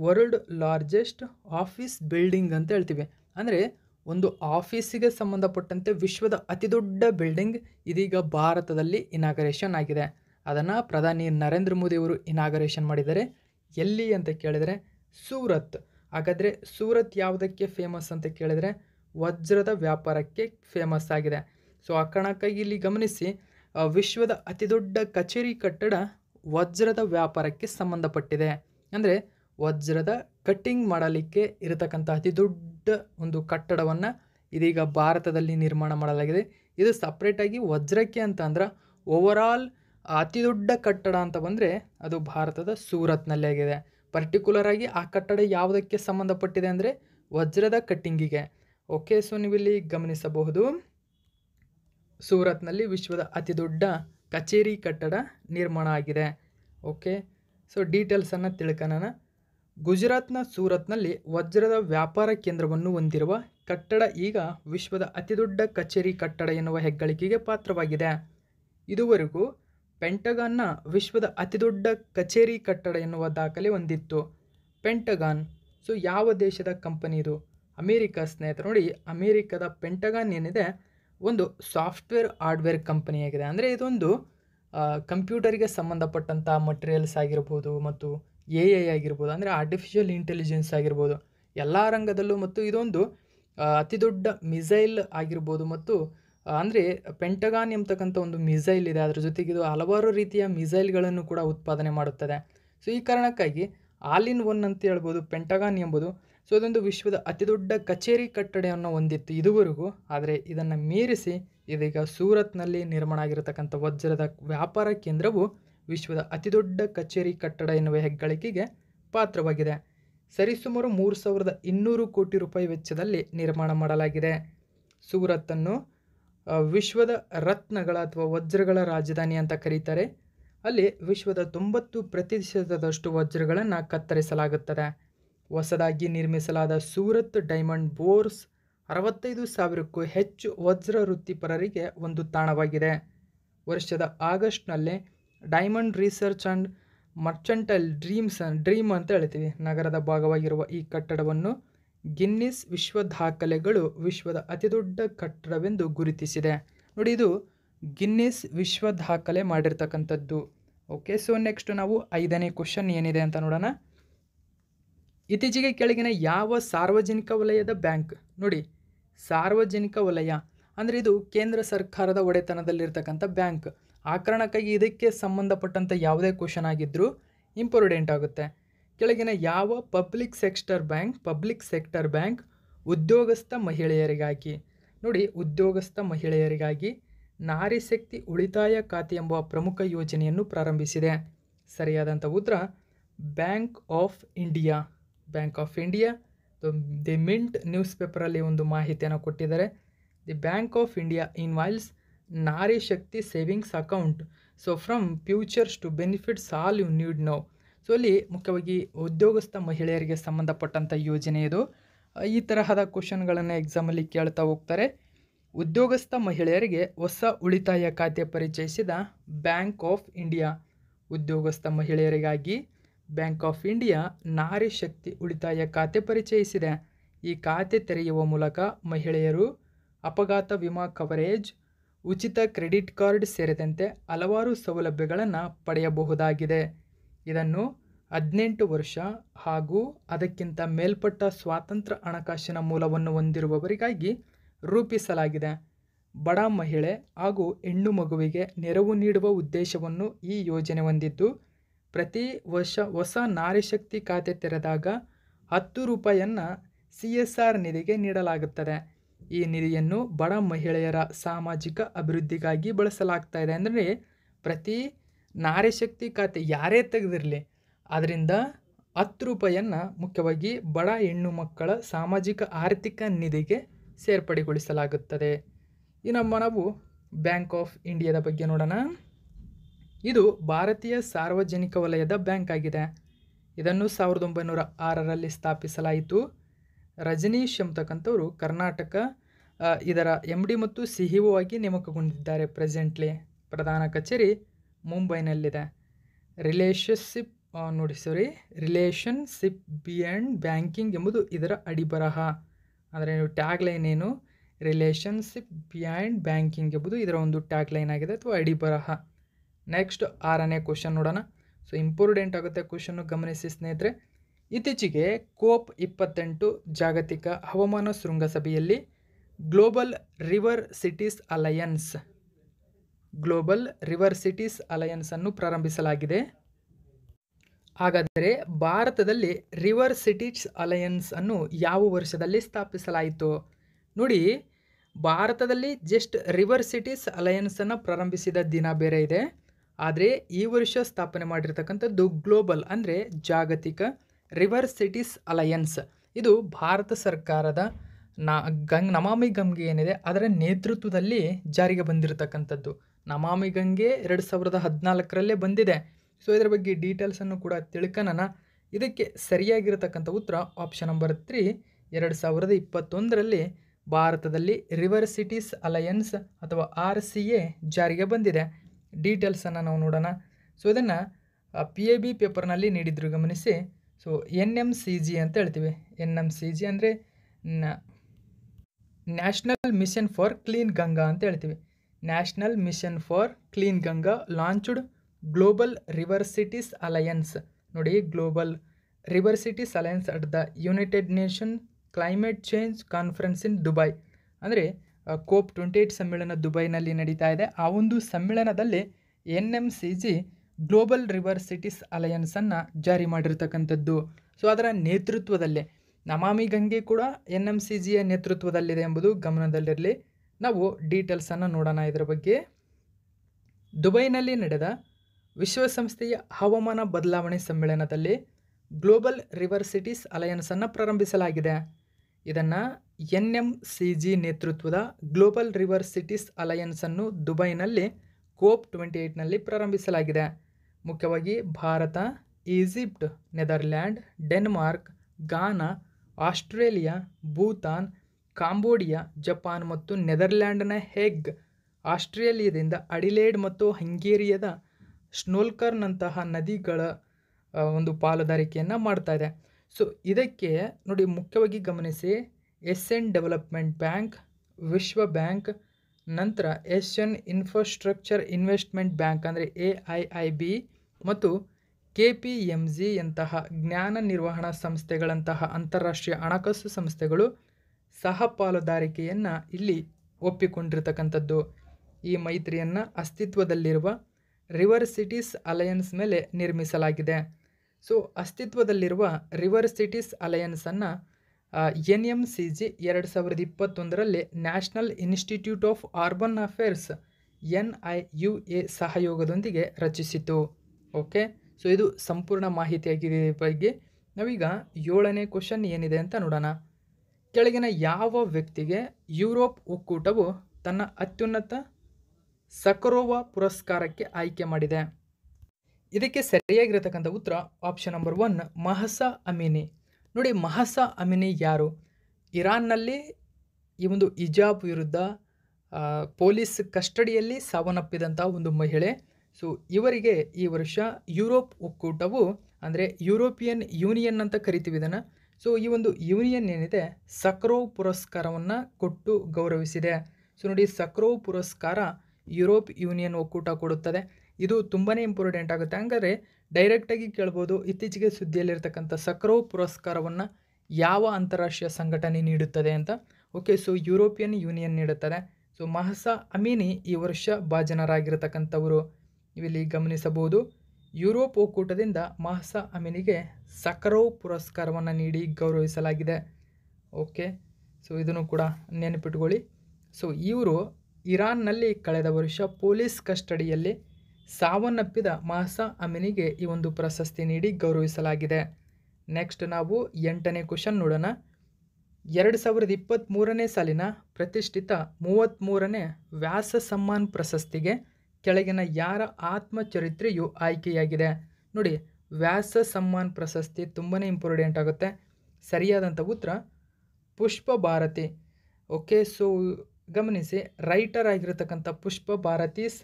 ವರ್ಲ್ಡ್ ಲಾರ್ಜೆಸ್ಟ್ ಆಫೀಸ್ ಬಿಲ್ಡಿಂಗ್ ಅಂತ ಹೇಳ್ತೀವಿ ಅಂದರೆ ಒಂದು ಆಫೀಸಿಗೆ ಸಂಬಂಧಪಟ್ಟಂತೆ ವಿಶ್ವದ ಅತಿದೊಡ್ಡ ಬಿಲ್ಡಿಂಗ್ ಇದೀಗ ಭಾರತದಲ್ಲಿ ಇನಾಗರೇಷನ್ ಆಗಿದೆ ಅದನ್ನು ಪ್ರಧಾನಿ ನರೇಂದ್ರ ಮೋದಿಯವರು ಇನಾಗರೇಷನ್ ಮಾಡಿದ್ದಾರೆ ಎಲ್ಲಿ ಅಂತ ಕೇಳಿದರೆ ಸೂರತ್ ಹಾಗಾದರೆ ಸೂರತ್ ಯಾವುದಕ್ಕೆ ಫೇಮಸ್ ಅಂತ ಕೇಳಿದರೆ ವಜ್ರದ ವ್ಯಾಪಾರಕ್ಕೆ ಫೇಮಸ್ ಆಗಿದೆ ಸೊ ಆ ಕಾರಣಕ್ಕಾಗಿ ಇಲ್ಲಿ ಗಮನಿಸಿ ವಿಶ್ವದ ಅತಿದೊಡ್ಡ ಕಚೇರಿ ಕಟ್ಟಡ ವಜ್ರದ ವ್ಯಾಪಾರಕ್ಕೆ ಸಂಬಂಧಪಟ್ಟಿದೆ ಅಂದರೆ ವಜ್ರದ ಕಟ್ಟಿಂಗ್ ಮಾಡಲಿಕ್ಕೆ ಇರತಕ್ಕಂಥ ಅತಿದೊಡ್ಡ ಒಂದು ಕಟ್ಟಡವನ್ನು ಇದೀಗ ಭಾರತದಲ್ಲಿ ನಿರ್ಮಾಣ ಮಾಡಲಾಗಿದೆ ಇದು ಸಪ್ರೇಟಾಗಿ ವಜ್ರಕ್ಕೆ ಅಂತ ಅಂದ್ರೆ ಅತಿ ಅತಿದೊಡ್ಡ ಕಟ್ಟಡ ಅಂತ ಬಂದರೆ ಅದು ಭಾರತದ ಸೂರತ್ನಲ್ಲೇ ಆಗಿದೆ ಪರ್ಟಿಕ್ಯುಲರ್ ಆಗಿ ಆ ಕಟ್ಟಡ ಯಾವುದಕ್ಕೆ ಸಂಬಂಧಪಟ್ಟಿದೆ ಅಂದರೆ ವಜ್ರದ ಕಟ್ಟಿಂಗಿಗೆ ಓಕೆ ಸೊ ನೀವಿಲ್ಲಿ ಗಮನಿಸಬಹುದು ಸೂರತ್ನಲ್ಲಿ ವಿಶ್ವದ ಅತಿ ದೊಡ್ಡ ಕಚೇರಿ ಕಟ್ಟಡ ನಿರ್ಮಾಣ ಆಗಿದೆ ಓಕೆ ಸೊ ಡೀಟೇಲ್ಸನ್ನು ತಿಳ್ಕೊಳ ಗುಜರಾತ್ನ ಸೂರತ್ನಲ್ಲಿ ವಜ್ರದ ವ್ಯಾಪಾರ ಕೇಂದ್ರವನ್ನು ಹೊಂದಿರುವ ಕಟ್ಟಡ ಈಗ ವಿಶ್ವದ ಅತಿದೊಡ್ಡ ಕಚೇರಿ ಕಟ್ಟಡ ಎನ್ನುವ ಹೆಗ್ಗಳಿಕೆಗೆ ಪಾತ್ರವಾಗಿದೆ ಇದುವರೆಗೂ ಪೆಂಟಗಾನ್ನ ವಿಶ್ವದ ಅತಿದೊಡ್ಡ ಕಚೇರಿ ಕಟ್ಟಡ ಎನ್ನುವ ದಾಖಲೆ ಹೊಂದಿತ್ತು ಪೆಂಟಗಾನ್ ಸೊ ಯಾವ ದೇಶದ ಕಂಪನಿ ಇದು ಅಮೇರಿಕ ಸ್ನೇಹಿತರು ನೋಡಿ ಅಮೇರಿಕದ ಪೆಂಟಗಾನ್ ಏನಿದೆ ಒಂದು ಸಾಫ್ಟ್ವೇರ್ ಹಾರ್ಡ್ವೇರ್ ಕಂಪನಿಯಾಗಿದೆ ಅಂದರೆ ಇದೊಂದು ಕಂಪ್ಯೂಟರಿಗೆ ಸಂಬಂಧಪಟ್ಟಂಥ ಮಟೀರಿಯಲ್ಸ್ ಆಗಿರ್ಬೋದು ಮತ್ತು ಎ ಐ ಆಗಿರ್ಬೋದು ಅಂದರೆ ಆರ್ಟಿಫಿಷಿಯಲ್ ಇಂಟೆಲಿಜೆನ್ಸ್ ಆಗಿರ್ಬೋದು ಎಲ್ಲ ರಂಗದಲ್ಲೂ ಮತ್ತು ಇದೊಂದು ಅತಿದೊಡ್ಡ ಮಿಸೈಲ್ ಆಗಿರ್ಬೋದು ಮತ್ತು ಅಂದರೆ ಪೆಂಟಗಾನ್ ಎಂಬತಕ್ಕಂಥ ಒಂದು ಮಿಸೈಲ್ ಇದೆ ಅದರ ಜೊತೆಗೆ ಇದು ಹಲವಾರು ರೀತಿಯ ಮಿಸೈಲ್ಗಳನ್ನು ಕೂಡ ಉತ್ಪಾದನೆ ಮಾಡುತ್ತದೆ ಸೊ ಈ ಕಾರಣಕ್ಕಾಗಿ ಆಲ್ ಇನ್ ಒನ್ ಅಂತ ಹೇಳ್ಬೋದು ಪೆಂಟಗಾನ್ ಎಂಬುದು ಸೊ ಇದೊಂದು ವಿಶ್ವದ ಅತಿದೊಡ್ಡ ಕಚೇರಿ ಕಟ್ಟಡವನ್ನು ಹೊಂದಿತ್ತು ಇದುವರೆಗೂ ಆದರೆ ಇದನ್ನು ಮೀರಿಸಿ ಇದೀಗ ಸೂರತ್ನಲ್ಲಿ ನಿರ್ಮಾಣ ಆಗಿರತಕ್ಕಂಥ ವಜ್ರದ ವ್ಯಾಪಾರ ಕೇಂದ್ರವು ವಿಶ್ವದ ಅತಿದೊಡ್ಡ ಕಚೇರಿ ಕಟ್ಟಡ ಎನ್ನುವ ಹೆಗ್ಗಳಿಕೆಗೆ ಪಾತ್ರವಾಗಿದೆ ಸರಿಸುಮಾರು ಮೂರು ಸಾವಿರದ ಇನ್ನೂರು ಕೋಟಿ ರೂಪಾಯಿ ವೆಚ್ಚದಲ್ಲಿ ನಿರ್ಮಾಣ ಮಾಡಲಾಗಿದೆ ಸೂರತ್ತನ್ನು ವಿಶ್ವದ ರತ್ನಗಳ ಅಥವಾ ವಜ್ರಗಳ ರಾಜಧಾನಿ ಅಂತ ಕರೀತಾರೆ ಅಲ್ಲಿ ವಿಶ್ವದ ತೊಂಬತ್ತು ಪ್ರತಿಶತದಷ್ಟು ವಜ್ರಗಳನ್ನು ಕತ್ತರಿಸಲಾಗುತ್ತದೆ ಹೊಸದಾಗಿ ನಿರ್ಮಿಸಲಾದ ಸೂರತ್ ಡೈಮಂಡ್ ಬೋರ್ಸ್ ಅರವತ್ತೈದು ಸಾವಿರಕ್ಕೂ ಹೆಚ್ಚು ವಜ್ರ ವೃತ್ತಿಪರರಿಗೆ ಒಂದು ತಾಣವಾಗಿದೆ ವರ್ಷದ ಆಗಸ್ಟ್ನಲ್ಲೇ diamond research and mercantile dreams dream ಅಂತ ಹೇಳ್ತೀವಿ ನಗರದ ಭಾಗವಾಗಿರುವ ಈ ಕಟ್ಟಡವನ್ನು ಗಿನ್ನಿಸ್ ವಿಶ್ವ ದಾಖಲೆಗಳು ವಿಶ್ವದ ಅತಿದೊಡ್ಡ ಕಟ್ಟಡವೆಂದು ಗುರುತಿಸಿದೆ ನೋಡಿ ಇದು ಗಿನ್ನಿಸ್ ವಿಶ್ವ ದಾಖಲೆ ಮಾಡಿರ್ತಕ್ಕಂಥದ್ದು ಓಕೆ ಸೊ ನೆಕ್ಸ್ಟ್ ನಾವು ಐದನೇ ಕ್ವಶನ್ ಏನಿದೆ ಅಂತ ನೋಡೋಣ ಇತ್ತೀಚೆಗೆ ಕೆಳಗಿನ ಯಾವ ಸಾರ್ವಜನಿಕ ವಲಯದ ಬ್ಯಾಂಕ್ ನೋಡಿ ಸಾರ್ವಜನಿಕ ವಲಯ ಅಂದರೆ ಇದು ಕೇಂದ್ರ ಸರ್ಕಾರದ ಒಡೆತನದಲ್ಲಿರ್ತಕ್ಕಂಥ ಬ್ಯಾಂಕ್ ಕಾರಣಕ್ಕಾಗಿ ಇದಕ್ಕೆ ಸಂಬಂಧಪಟ್ಟಂಥ ಯಾವುದೇ ಕ್ವಶನ್ ಆಗಿದ್ದರೂ ಇಂಪಾರ್ಟೆಂಟ್ ಆಗುತ್ತೆ ಕೆಳಗಿನ ಯಾವ public sector bank public sector bank ಉದ್ಯೋಗಸ್ಥ ಮಹಿಳೆಯರಿಗಾಗಿ ನೋಡಿ ಉದ್ಯೋಗಸ್ಥ ಮಹಿಳೆಯರಿಗಾಗಿ ನಾರಿ ಶಕ್ತಿ ಉಳಿತಾಯ ಖಾತೆ ಎಂಬ ಪ್ರಮುಖ ಯೋಜನೆಯನ್ನು ಪ್ರಾರಂಭಿಸಿದೆ ಸರಿಯಾದಂಥ ಉತ್ತರ Bank of India Bank of India the Mint news ಪೇಪರಲ್ಲಿ ಒಂದು ಮಾಹಿತಿಯನ್ನು ಕೊಟ್ಟಿದ್ದಾರೆ the Bank of India unveils Nari Shakti savings account so from futures to benefits all you need now so ಅಲ್ಲಿ ಮುಖ್ಯವಾಗಿ ಉದ್ಯೋಗಸ್ಥ ಮಹಿಳೆಯರಿಗೆ ಸಂಬಂಧಪಟ್ಟಂಥ ಯೋಜನೆ ಇದು ಈ ತರಹದ ಕ್ವಶನ್ಗಳನ್ನು ಎಕ್ಸಾಮಲ್ಲಿ ಕೇಳ್ತಾ ಹೋಗ್ತಾರೆ ಉದ್ಯೋಗಸ್ಥ ಮಹಿಳೆಯರಿಗೆ ಹೊಸ ಉಳಿತಾಯ ಖಾತೆ ಪರಿಚಯಿಸಿದ ಬ್ಯಾಂಕ್ ಆಫ್ ಇಂಡಿಯಾ ಉದ್ಯೋಗಸ್ಥ ಮಹಿಳೆಯರಿಗಾಗಿ ಬ್ಯಾಂಕ್ ಆಫ್ ಇಂಡಿಯಾ ನಾರಿ ಶಕ್ತಿ ಉಳಿತಾಯ ಖಾತೆ ಪರಿಚಯಿಸಿದೆ ಈ ಖಾತೆ ತೆರೆಯುವ ಮೂಲಕ ಮಹಿಳೆಯರು ಅಪಘಾತ ವಿಮಾ ಕವರೇಜ್ ಉಚಿತ ಕ್ರೆಡಿಟ್ ಕಾರ್ಡ್ ಸೇರಿದಂತೆ ಹಲವಾರು ಸೌಲಭ್ಯಗಳನ್ನು ಪಡೆಯಬಹುದಾಗಿದೆ ಇದನ್ನು ಹದಿನೆಂಟು ವರ್ಷ ಹಾಗೂ ಅದಕ್ಕಿಂತ ಮೇಲ್ಪಟ್ಟ ಸ್ವಾತಂತ್ರ್ಯ ಹಣಕಾಸಿನ ಮೂಲವನ್ನು ಹೊಂದಿರುವವರಿಗಾಗಿ ರೂಪಿಸಲಾಗಿದೆ ಬಡ ಮಹಿಳೆ ಹಾಗೂ ಹೆಣ್ಣು ಮಗುವಿಗೆ ನೆರವು ನೀಡುವ ಉದ್ದೇಶವನ್ನು ಈ ಯೋಜನೆ ಹೊಂದಿದ್ದು ಪ್ರತಿ ವರ್ಷ ಹೊಸ ನಾರಿಶಕ್ತಿ ಖಾತೆ ತೆರೆದಾಗ ಹತ್ತು ರೂಪಾಯಿಯನ್ನು ಸಿ ಎಸ್ ಆರ್ ನಿಧಿಗೆ ನೀಡಲಾಗುತ್ತದೆ ಈ ನಿಧಿಯನ್ನು ಬಡ ಮಹಿಳೆಯರ ಸಾಮಾಜಿಕ ಅಭಿವೃದ್ಧಿಗಾಗಿ ಬಳಸಲಾಗ್ತಾ ಇದೆ ಅಂದರೆ ಪ್ರತಿ ನಾರಿ ಖಾತೆ ಯಾರೇ ತೆಗೆದಿರಲಿ ಅದರಿಂದ ಹತ್ತು ರೂಪಾಯಿಯನ್ನು ಮುಖ್ಯವಾಗಿ ಬಡ ಹೆಣ್ಣು ಮಕ್ಕಳ ಸಾಮಾಜಿಕ ಆರ್ಥಿಕ ನಿಧಿಗೆ ಸೇರ್ಪಡೆಗೊಳಿಸಲಾಗುತ್ತದೆ ಈ ನಮ್ಮ ನಾವು ಬ್ಯಾಂಕ್ ಆಫ್ ಇಂಡಿಯಾದ ಬಗ್ಗೆ ನೋಡೋಣ ಇದು ಭಾರತೀಯ ಸಾರ್ವಜನಿಕ ವಲಯದ ಬ್ಯಾಂಕ್ ಆಗಿದೆ ಇದನ್ನು ಸಾವಿರದ ಒಂಬೈನೂರ ಆರರಲ್ಲಿ ಸ್ಥಾಪಿಸಲಾಯಿತು ರಜನೀಶ್ ಎಂಬತಕ್ಕಂಥವರು ಕರ್ನಾಟಕ ಇದರ ಎಂ ಡಿ ಮತ್ತು ಸಿ ಇ e ಆಗಿ ನೇಮಕಗೊಂಡಿದ್ದಾರೆ ಪ್ರೆಸೆಂಟ್ಲಿ ಪ್ರಧಾನ ಕಚೇರಿ ಮುಂಬೈನಲ್ಲಿದೆ ರಿಲೇಷನ್ಶಿಪ್ ನೋಡಿ ಸರಿ ರಿಲೇಷನ್ಶಿಪ್ ಆ್ಯಂಡ್ ಬ್ಯಾಂಕಿಂಗ್ ಎಂಬುದು ಇದರ ಅಡಿಬರಹ ಅಂದರೆ ಲೈನ್ ಏನು ರಿಲೇಷನ್ಶಿಪ್ ಬಿಯಾಂಡ್ ಬ್ಯಾಂಕಿಂಗ್ ಎಂಬುದು ಇದರ ಒಂದು ಟ್ಯಾಗ್ ಲೈನ್ ಆಗಿದೆ ಅಥವಾ ಅಡಿಬರಹ ನೆಕ್ಸ್ಟ್ ಆರನೇ ಕ್ವಶನ್ ನೋಡೋಣ ಸೊ ಇಂಪಾರ್ಟೆಂಟ್ ಆಗುತ್ತೆ ಕ್ವಶನ್ನು ಗಮನಿಸಿ ಸ್ನೇಹಿತರೆ ಇತ್ತೀಚೆಗೆ ಕೋಪ್ ಇಪ್ಪತ್ತೆಂಟು ಜಾಗತಿಕ ಹವಾಮಾನ ಶೃಂಗಸಭೆಯಲ್ಲಿ global river cities alliance global river cities ಅನ್ನು ಪ್ರಾರಂಭಿಸಲಾಗಿದೆ ಹಾಗಾದರೆ ಭಾರತದಲ್ಲಿ ರಿವರ್ ಸಿಟೀಸ್ ಅಲಯನ್ಸ್ ಅನ್ನು ಯಾವ ವರ್ಷದಲ್ಲಿ ಸ್ಥಾಪಿಸಲಾಯಿತು ನೋಡಿ ಭಾರತದಲ್ಲಿ ಜಸ್ಟ್ ರಿವರ್ ಸಿಟೀಸ್ ಅಲಯನ್ಸನ್ನು ಪ್ರಾರಂಭಿಸಿದ ದಿನ ಬೇರೆ ಇದೆ ಆದರೆ ಈ ವರ್ಷ ಸ್ಥಾಪನೆ ಮಾಡಿರ್ತಕ್ಕಂಥದ್ದು ಗ್ಲೋಬಲ್ ಅಂದರೆ ಜಾಗತಿಕ ರಿವರ್ ಸಿಟೀಸ್ ಅಲಯನ್ಸ್ ಇದು ಭಾರತ ಸರ್ಕಾರದ ನಾ ಗಂಗ್ ನಮಾಮಿ ಗಂಗೆ ಏನಿದೆ ಅದರ ನೇತೃತ್ವದಲ್ಲಿ ಜಾರಿಗೆ ಬಂದಿರತಕ್ಕಂಥದ್ದು ನಮಾಮಿ ಗಂಗೆ ಎರಡು ಸಾವಿರದ ಹದಿನಾಲ್ಕರಲ್ಲೇ ಬಂದಿದೆ ಸೊ ಇದರ ಬಗ್ಗೆ ಡೀಟೇಲ್ಸನ್ನು ಕೂಡ ತಿಳ್ಕೊಳ್ಳೋಣ ಇದಕ್ಕೆ ಸರಿಯಾಗಿರತಕ್ಕಂಥ ಉತ್ತರ ಆಪ್ಷನ್ ನಂಬರ್ ತ್ರೀ ಎರಡು ಸಾವಿರದ ಇಪ್ಪತ್ತೊಂದರಲ್ಲಿ ಭಾರತದಲ್ಲಿ ರಿವರ್ ಸಿಟೀಸ್ ಅಲಯನ್ಸ್ ಅಥವಾ ಆರ್ ಸಿ ಎ ಜಾರಿಗೆ ಬಂದಿದೆ ಡೀಟೇಲ್ಸನ್ನು ನಾವು ನೋಡೋಣ ಸೊ ಇದನ್ನು ಪಿ ಎ ಬಿ ಪೇಪರ್ನಲ್ಲಿ ನೀಡಿದ್ರು ಗಮನಿಸಿ so N M C G ಅಂತ ಹೇಳ್ತೀವಿ ಎನ್ ಎಮ್ ಸಿ ಜಿ ಅಂದರೆ national mission for clean Ganga ಅಂತ ಹೇಳ್ತೀವಿ national mission for clean Ganga launched global river cities alliance ನೋಡಿ global river cities alliance at the United Nation climate change conference in Dubai ಅಂದರೆ ಕೋಪ್ ಟ್ವೆಂಟಿ ಏಯ್ಟ್ ಸಮ್ಮೇಳನ ದುಬೈನಲ್ಲಿ ನಡೀತಾ ಇದೆ ಆ ಒಂದು ಸಮ್ಮೇಳನದಲ್ಲಿ N M C G global river cities ಅಲಯನ್ಸನ್ನು ಜಾರಿ ಮಾಡಿರ್ತಕ್ಕಂಥದ್ದು ಸೊ ಅದರ ನೇತೃತ್ವದಲ್ಲೇ ನಮಾಮಿ ಗಂಗೆ ಕೂಡ ಎನ್ ಎಂ ಸಿ ಜಿಯ ನೇತೃತ್ವದಲ್ಲಿದೆ ಎಂಬುದು ಗಮನದಲ್ಲಿರಲಿ ನಾವು ಡೀಟೇಲ್ಸನ್ನು ನೋಡೋಣ ಇದರ ಬಗ್ಗೆ ದುಬೈನಲ್ಲಿ ನಡೆದ ವಿಶ್ವಸಂಸ್ಥೆಯ ಹವಾಮಾನ ಬದಲಾವಣೆ ಸಮ್ಮೇಳನದಲ್ಲಿ ಗ್ಲೋಬಲ್ ರಿವರ್ ಸಿಟೀಸ್ ಅಲಯನ್ಸನ್ನು ಪ್ರಾರಂಭಿಸಲಾಗಿದೆ ಇದನ್ನು ಎನ್ ಎಂ ಸಿ ಜಿ ನೇತೃತ್ವದ ಗ್ಲೋಬಲ್ ರಿವರ್ ಸಿಟೀಸ್ ಅಲಯನ್ಸನ್ನು ದುಬೈನಲ್ಲಿ ಕೋಪ್ ಟ್ವೆಂಟಿ ಏಯ್ಟ್ನಲ್ಲಿ ಪ್ರಾರಂಭಿಸಲಾಗಿದೆ ಮುಖ್ಯವಾಗಿ Bharat Egypt Netherland Denmark Ghana Australia Bhutan Cambodia Japan ಮತ್ತು ನೆದರ್ಲ್ಯಾಂಡ್ನ ಹೇಗ್ ಆಸ್ಟ್ರೇಲಿಯಾದಿಂದ ಅಡಿಲೇಡ್ ಮತ್ತು ಹಂಗೇರಿಯಾದ ಸ್ನೋಲ್ಕರ್ನಂತಹ ನದಿಗಳ ಒಂದು ಪಾಲುದಾರಿಕೆಯನ್ನು ಮಾಡ್ತಾ ಇದೆ ಸೊ ಇದಕ್ಕೆ ನೋಡಿ ಮುಖ್ಯವಾಗಿ ಗಮನಿಸಿ ಎನ್ ಡೆವಲಪ್ಮೆಂಟ್ ಬ್ಯಾಂಕ್ ವಿಶ್ವ ಬ್ಯಾಂಕ್ ನಂತರ ಏಷ್ಯನ್ ಇನ್ಫ್ರಾಸ್ಟ್ರಕ್ಚರ್ ಇನ್ವೆಸ್ಟ್ಮೆಂಟ್ ಬ್ಯಾಂಕ್ ಅಂದರೆ ಎ ಐ ಐ ಬಿ ಮತ್ತು ಕೆಪಿಎಂಜಿಯಂತಹ ಜ್ಞಾನ ನಿರ್ವಹಣಾ ಸಂಸ್ಥೆಗಳಂತಹ ಅಂತಾರಾಷ್ಟ್ರೀಯ ಹಣಕಾಸು ಸಂಸ್ಥೆಗಳು ಸಹ ಪಾಲುದಾರಿಕೆಯನ್ನು ಇಲ್ಲಿ ಒಪ್ಪಿಕೊಂಡಿರತಕ್ಕಂಥದ್ದು ಈ ಮೈತ್ರಿಯನ್ನು ಅಸ್ತಿತ್ವದಲ್ಲಿರುವ ರಿವರ್ ಸಿಟೀಸ್ ಅಲಯನ್ಸ್ ಮೇಲೆ ನಿರ್ಮಿಸಲಾಗಿದೆ ಸೊ ಅಸ್ತಿತ್ವದಲ್ಲಿರುವ ರಿವರ್ ಸಿಟೀಸ್ ಅಲಯನ್ಸನ್ನು ಎನ್ ಎಮ್ ಸಿ ಜಿ ಎರಡು ಸಾವಿರದ ಇಪ್ಪತ್ತೊಂದರಲ್ಲಿ national institute of urban affairs N I U A ಸಹಯೋಗದೊಂದಿಗೆ ರಚಿಸಿತು ಓಕೆ ಸೊ ಇದು ಸಂಪೂರ್ಣ ಮಾಹಿತಿಯಾಗಿದೆ ಬಗ್ಗೆ ನಾವೀಗ ಏಳನೇ ಕ್ವಶನ್ ಏನಿದೆ ಅಂತ ನೋಡೋಣ ಕೆಳಗಿನ ಯಾವ ವ್ಯಕ್ತಿಗೆ ಯುರೋಪ್ ಒಕ್ಕೂಟವು ತನ್ನ ಅತ್ಯುನ್ನತ ಸಕರೋವ ಪುರಸ್ಕಾರಕ್ಕೆ ಆಯ್ಕೆ ಮಾಡಿದೆ ಇದಕ್ಕೆ ಸರಿಯಾಗಿರತಕ್ಕಂಥ ಉತ್ತರ option number one Mahsa Amini ನೋಡಿ ಮಹಸ ಅಮಿನಿ ಯಾರು ಇರಾನ್ನಲ್ಲಿ ಈ ಒಂದು ಇಜಾಬ್ ವಿರುದ್ಧ ಪೊಲೀಸ್ ಕಸ್ಟಡಿಯಲ್ಲಿ ಸಾವನ್ನಪ್ಪಿದಂಥ ಒಂದು ಮಹಿಳೆ ಸೊ ಇವರಿಗೆ ಈ ವರ್ಷ ಯುರೋಪ್ ಒಕ್ಕೂಟವು ಅಂದರೆ ಯುರೋಪಿಯನ್ ಯೂನಿಯನ್ ಅಂತ ಕರಿತೀವಿ ಇದನ್ನು ಸೊ ಈ ಒಂದು ಯೂನಿಯನ್ ಏನಿದೆ ಸಕ್ರೋವ್ ಪುರಸ್ಕಾರವನ್ನು ಕೊಟ್ಟು ಗೌರವಿಸಿದೆ ಸೊ ನೋಡಿ ಸಕ್ರೋವ್ ಪುರಸ್ಕಾರ ಯುರೋಪ್ ಯೂನಿಯನ್ ಒಕ್ಕೂಟ ಕೊಡುತ್ತದೆ ಇದು ತುಂಬಾ ಇಂಪಾರ್ಟೆಂಟ್ ಆಗುತ್ತೆ ಹಂಗಾದ್ರೆ ಡೈರೆಕ್ಟಾಗಿ ಕೇಳ್ಬೋದು ಇತ್ತೀಚೆಗೆ ಸುದ್ದಿಯಲ್ಲಿರ್ತಕ್ಕಂಥ ಸಕ್ರೋವ್ ಪುರಸ್ಕಾರವನ್ನು ಯಾವ ಅಂತಾರಾಷ್ಟ್ರೀಯ ಸಂಘಟನೆ ನೀಡುತ್ತದೆ ಅಂತ ಓಕೆ ಸೊ ಯುರೋಪಿಯನ್ ಯೂನಿಯನ್ ನೀಡುತ್ತದೆ ಸೊ ಮಹಸಾ ಅಮೀನಿ ಈ ವರ್ಷ ಭಾಜನರಾಗಿರ್ತಕ್ಕಂಥವರು ಇಲ್ಲಿ ಗಮನಿಸಬಹುದು ಯುರೋಪ್ ಒಕ್ಕೂಟದಿಂದ ಮಹಸಾ ಅಮೀನಿಗೆ ಸಖರೋ ಪುರಸ್ಕಾರವನ್ನು ನೀಡಿ ಗೌರವಿಸಲಾಗಿದೆ ಓಕೆ ಸೊ ಇದನ್ನು ಕೂಡ ನೆನಪಿಟ್ಕೊಳ್ಳಿ ಸೊ ಇವರು ಇರಾನ್ನಲ್ಲಿ ಕಳೆದ ವರ್ಷ ಪೊಲೀಸ್ ಕಸ್ಟಡಿಯಲ್ಲಿ ಸಾವನ್ನಪ್ಪಿದ ಮಹಸಾ ಅಮೀನಿಗೆ ಈ ಒಂದು ಪ್ರಶಸ್ತಿ ನೀಡಿ ಗೌರವಿಸಲಾಗಿದೆ ನೆಕ್ಸ್ಟ್ ನಾವು ಎಂಟನೇ ಕ್ವಶನ್ ನೋಡೋಣ ಎರಡು ಸಾವಿರದ ಇಪ್ಪತ್ತ್ಮೂರನೇ ಸಾಲಿನ ಪ್ರತಿಷ್ಠಿತ ಮೂವತ್ತ್ಮೂರನೇ ವ್ಯಾಸ ಸಮ್ಮಾನ್ ಪ್ರಶಸ್ತಿಗೆ ಕೆಳಗಿನ ಯಾರ ಆತ್ಮಚರಿತ್ರೆಯು ಆಯ್ಕೆಯಾಗಿದೆ ನೋಡಿ ವ್ಯಾಸ ಸಮ್ಮಾನ್ ಪ್ರಶಸ್ತಿ ತುಂಬಾ ಇಂಪಾರ್ಟೆಂಟ್ ಆಗುತ್ತೆ ಸರಿಯಾದಂಥ ಉತ್ತರ ಪುಷ್ಪ ಭಾರತಿ ಓಕೆ ಸೊ ಗಮನಿಸಿ ರೈಟರ್ ಆಗಿರತಕ್ಕಂಥ Pushpa Bharati's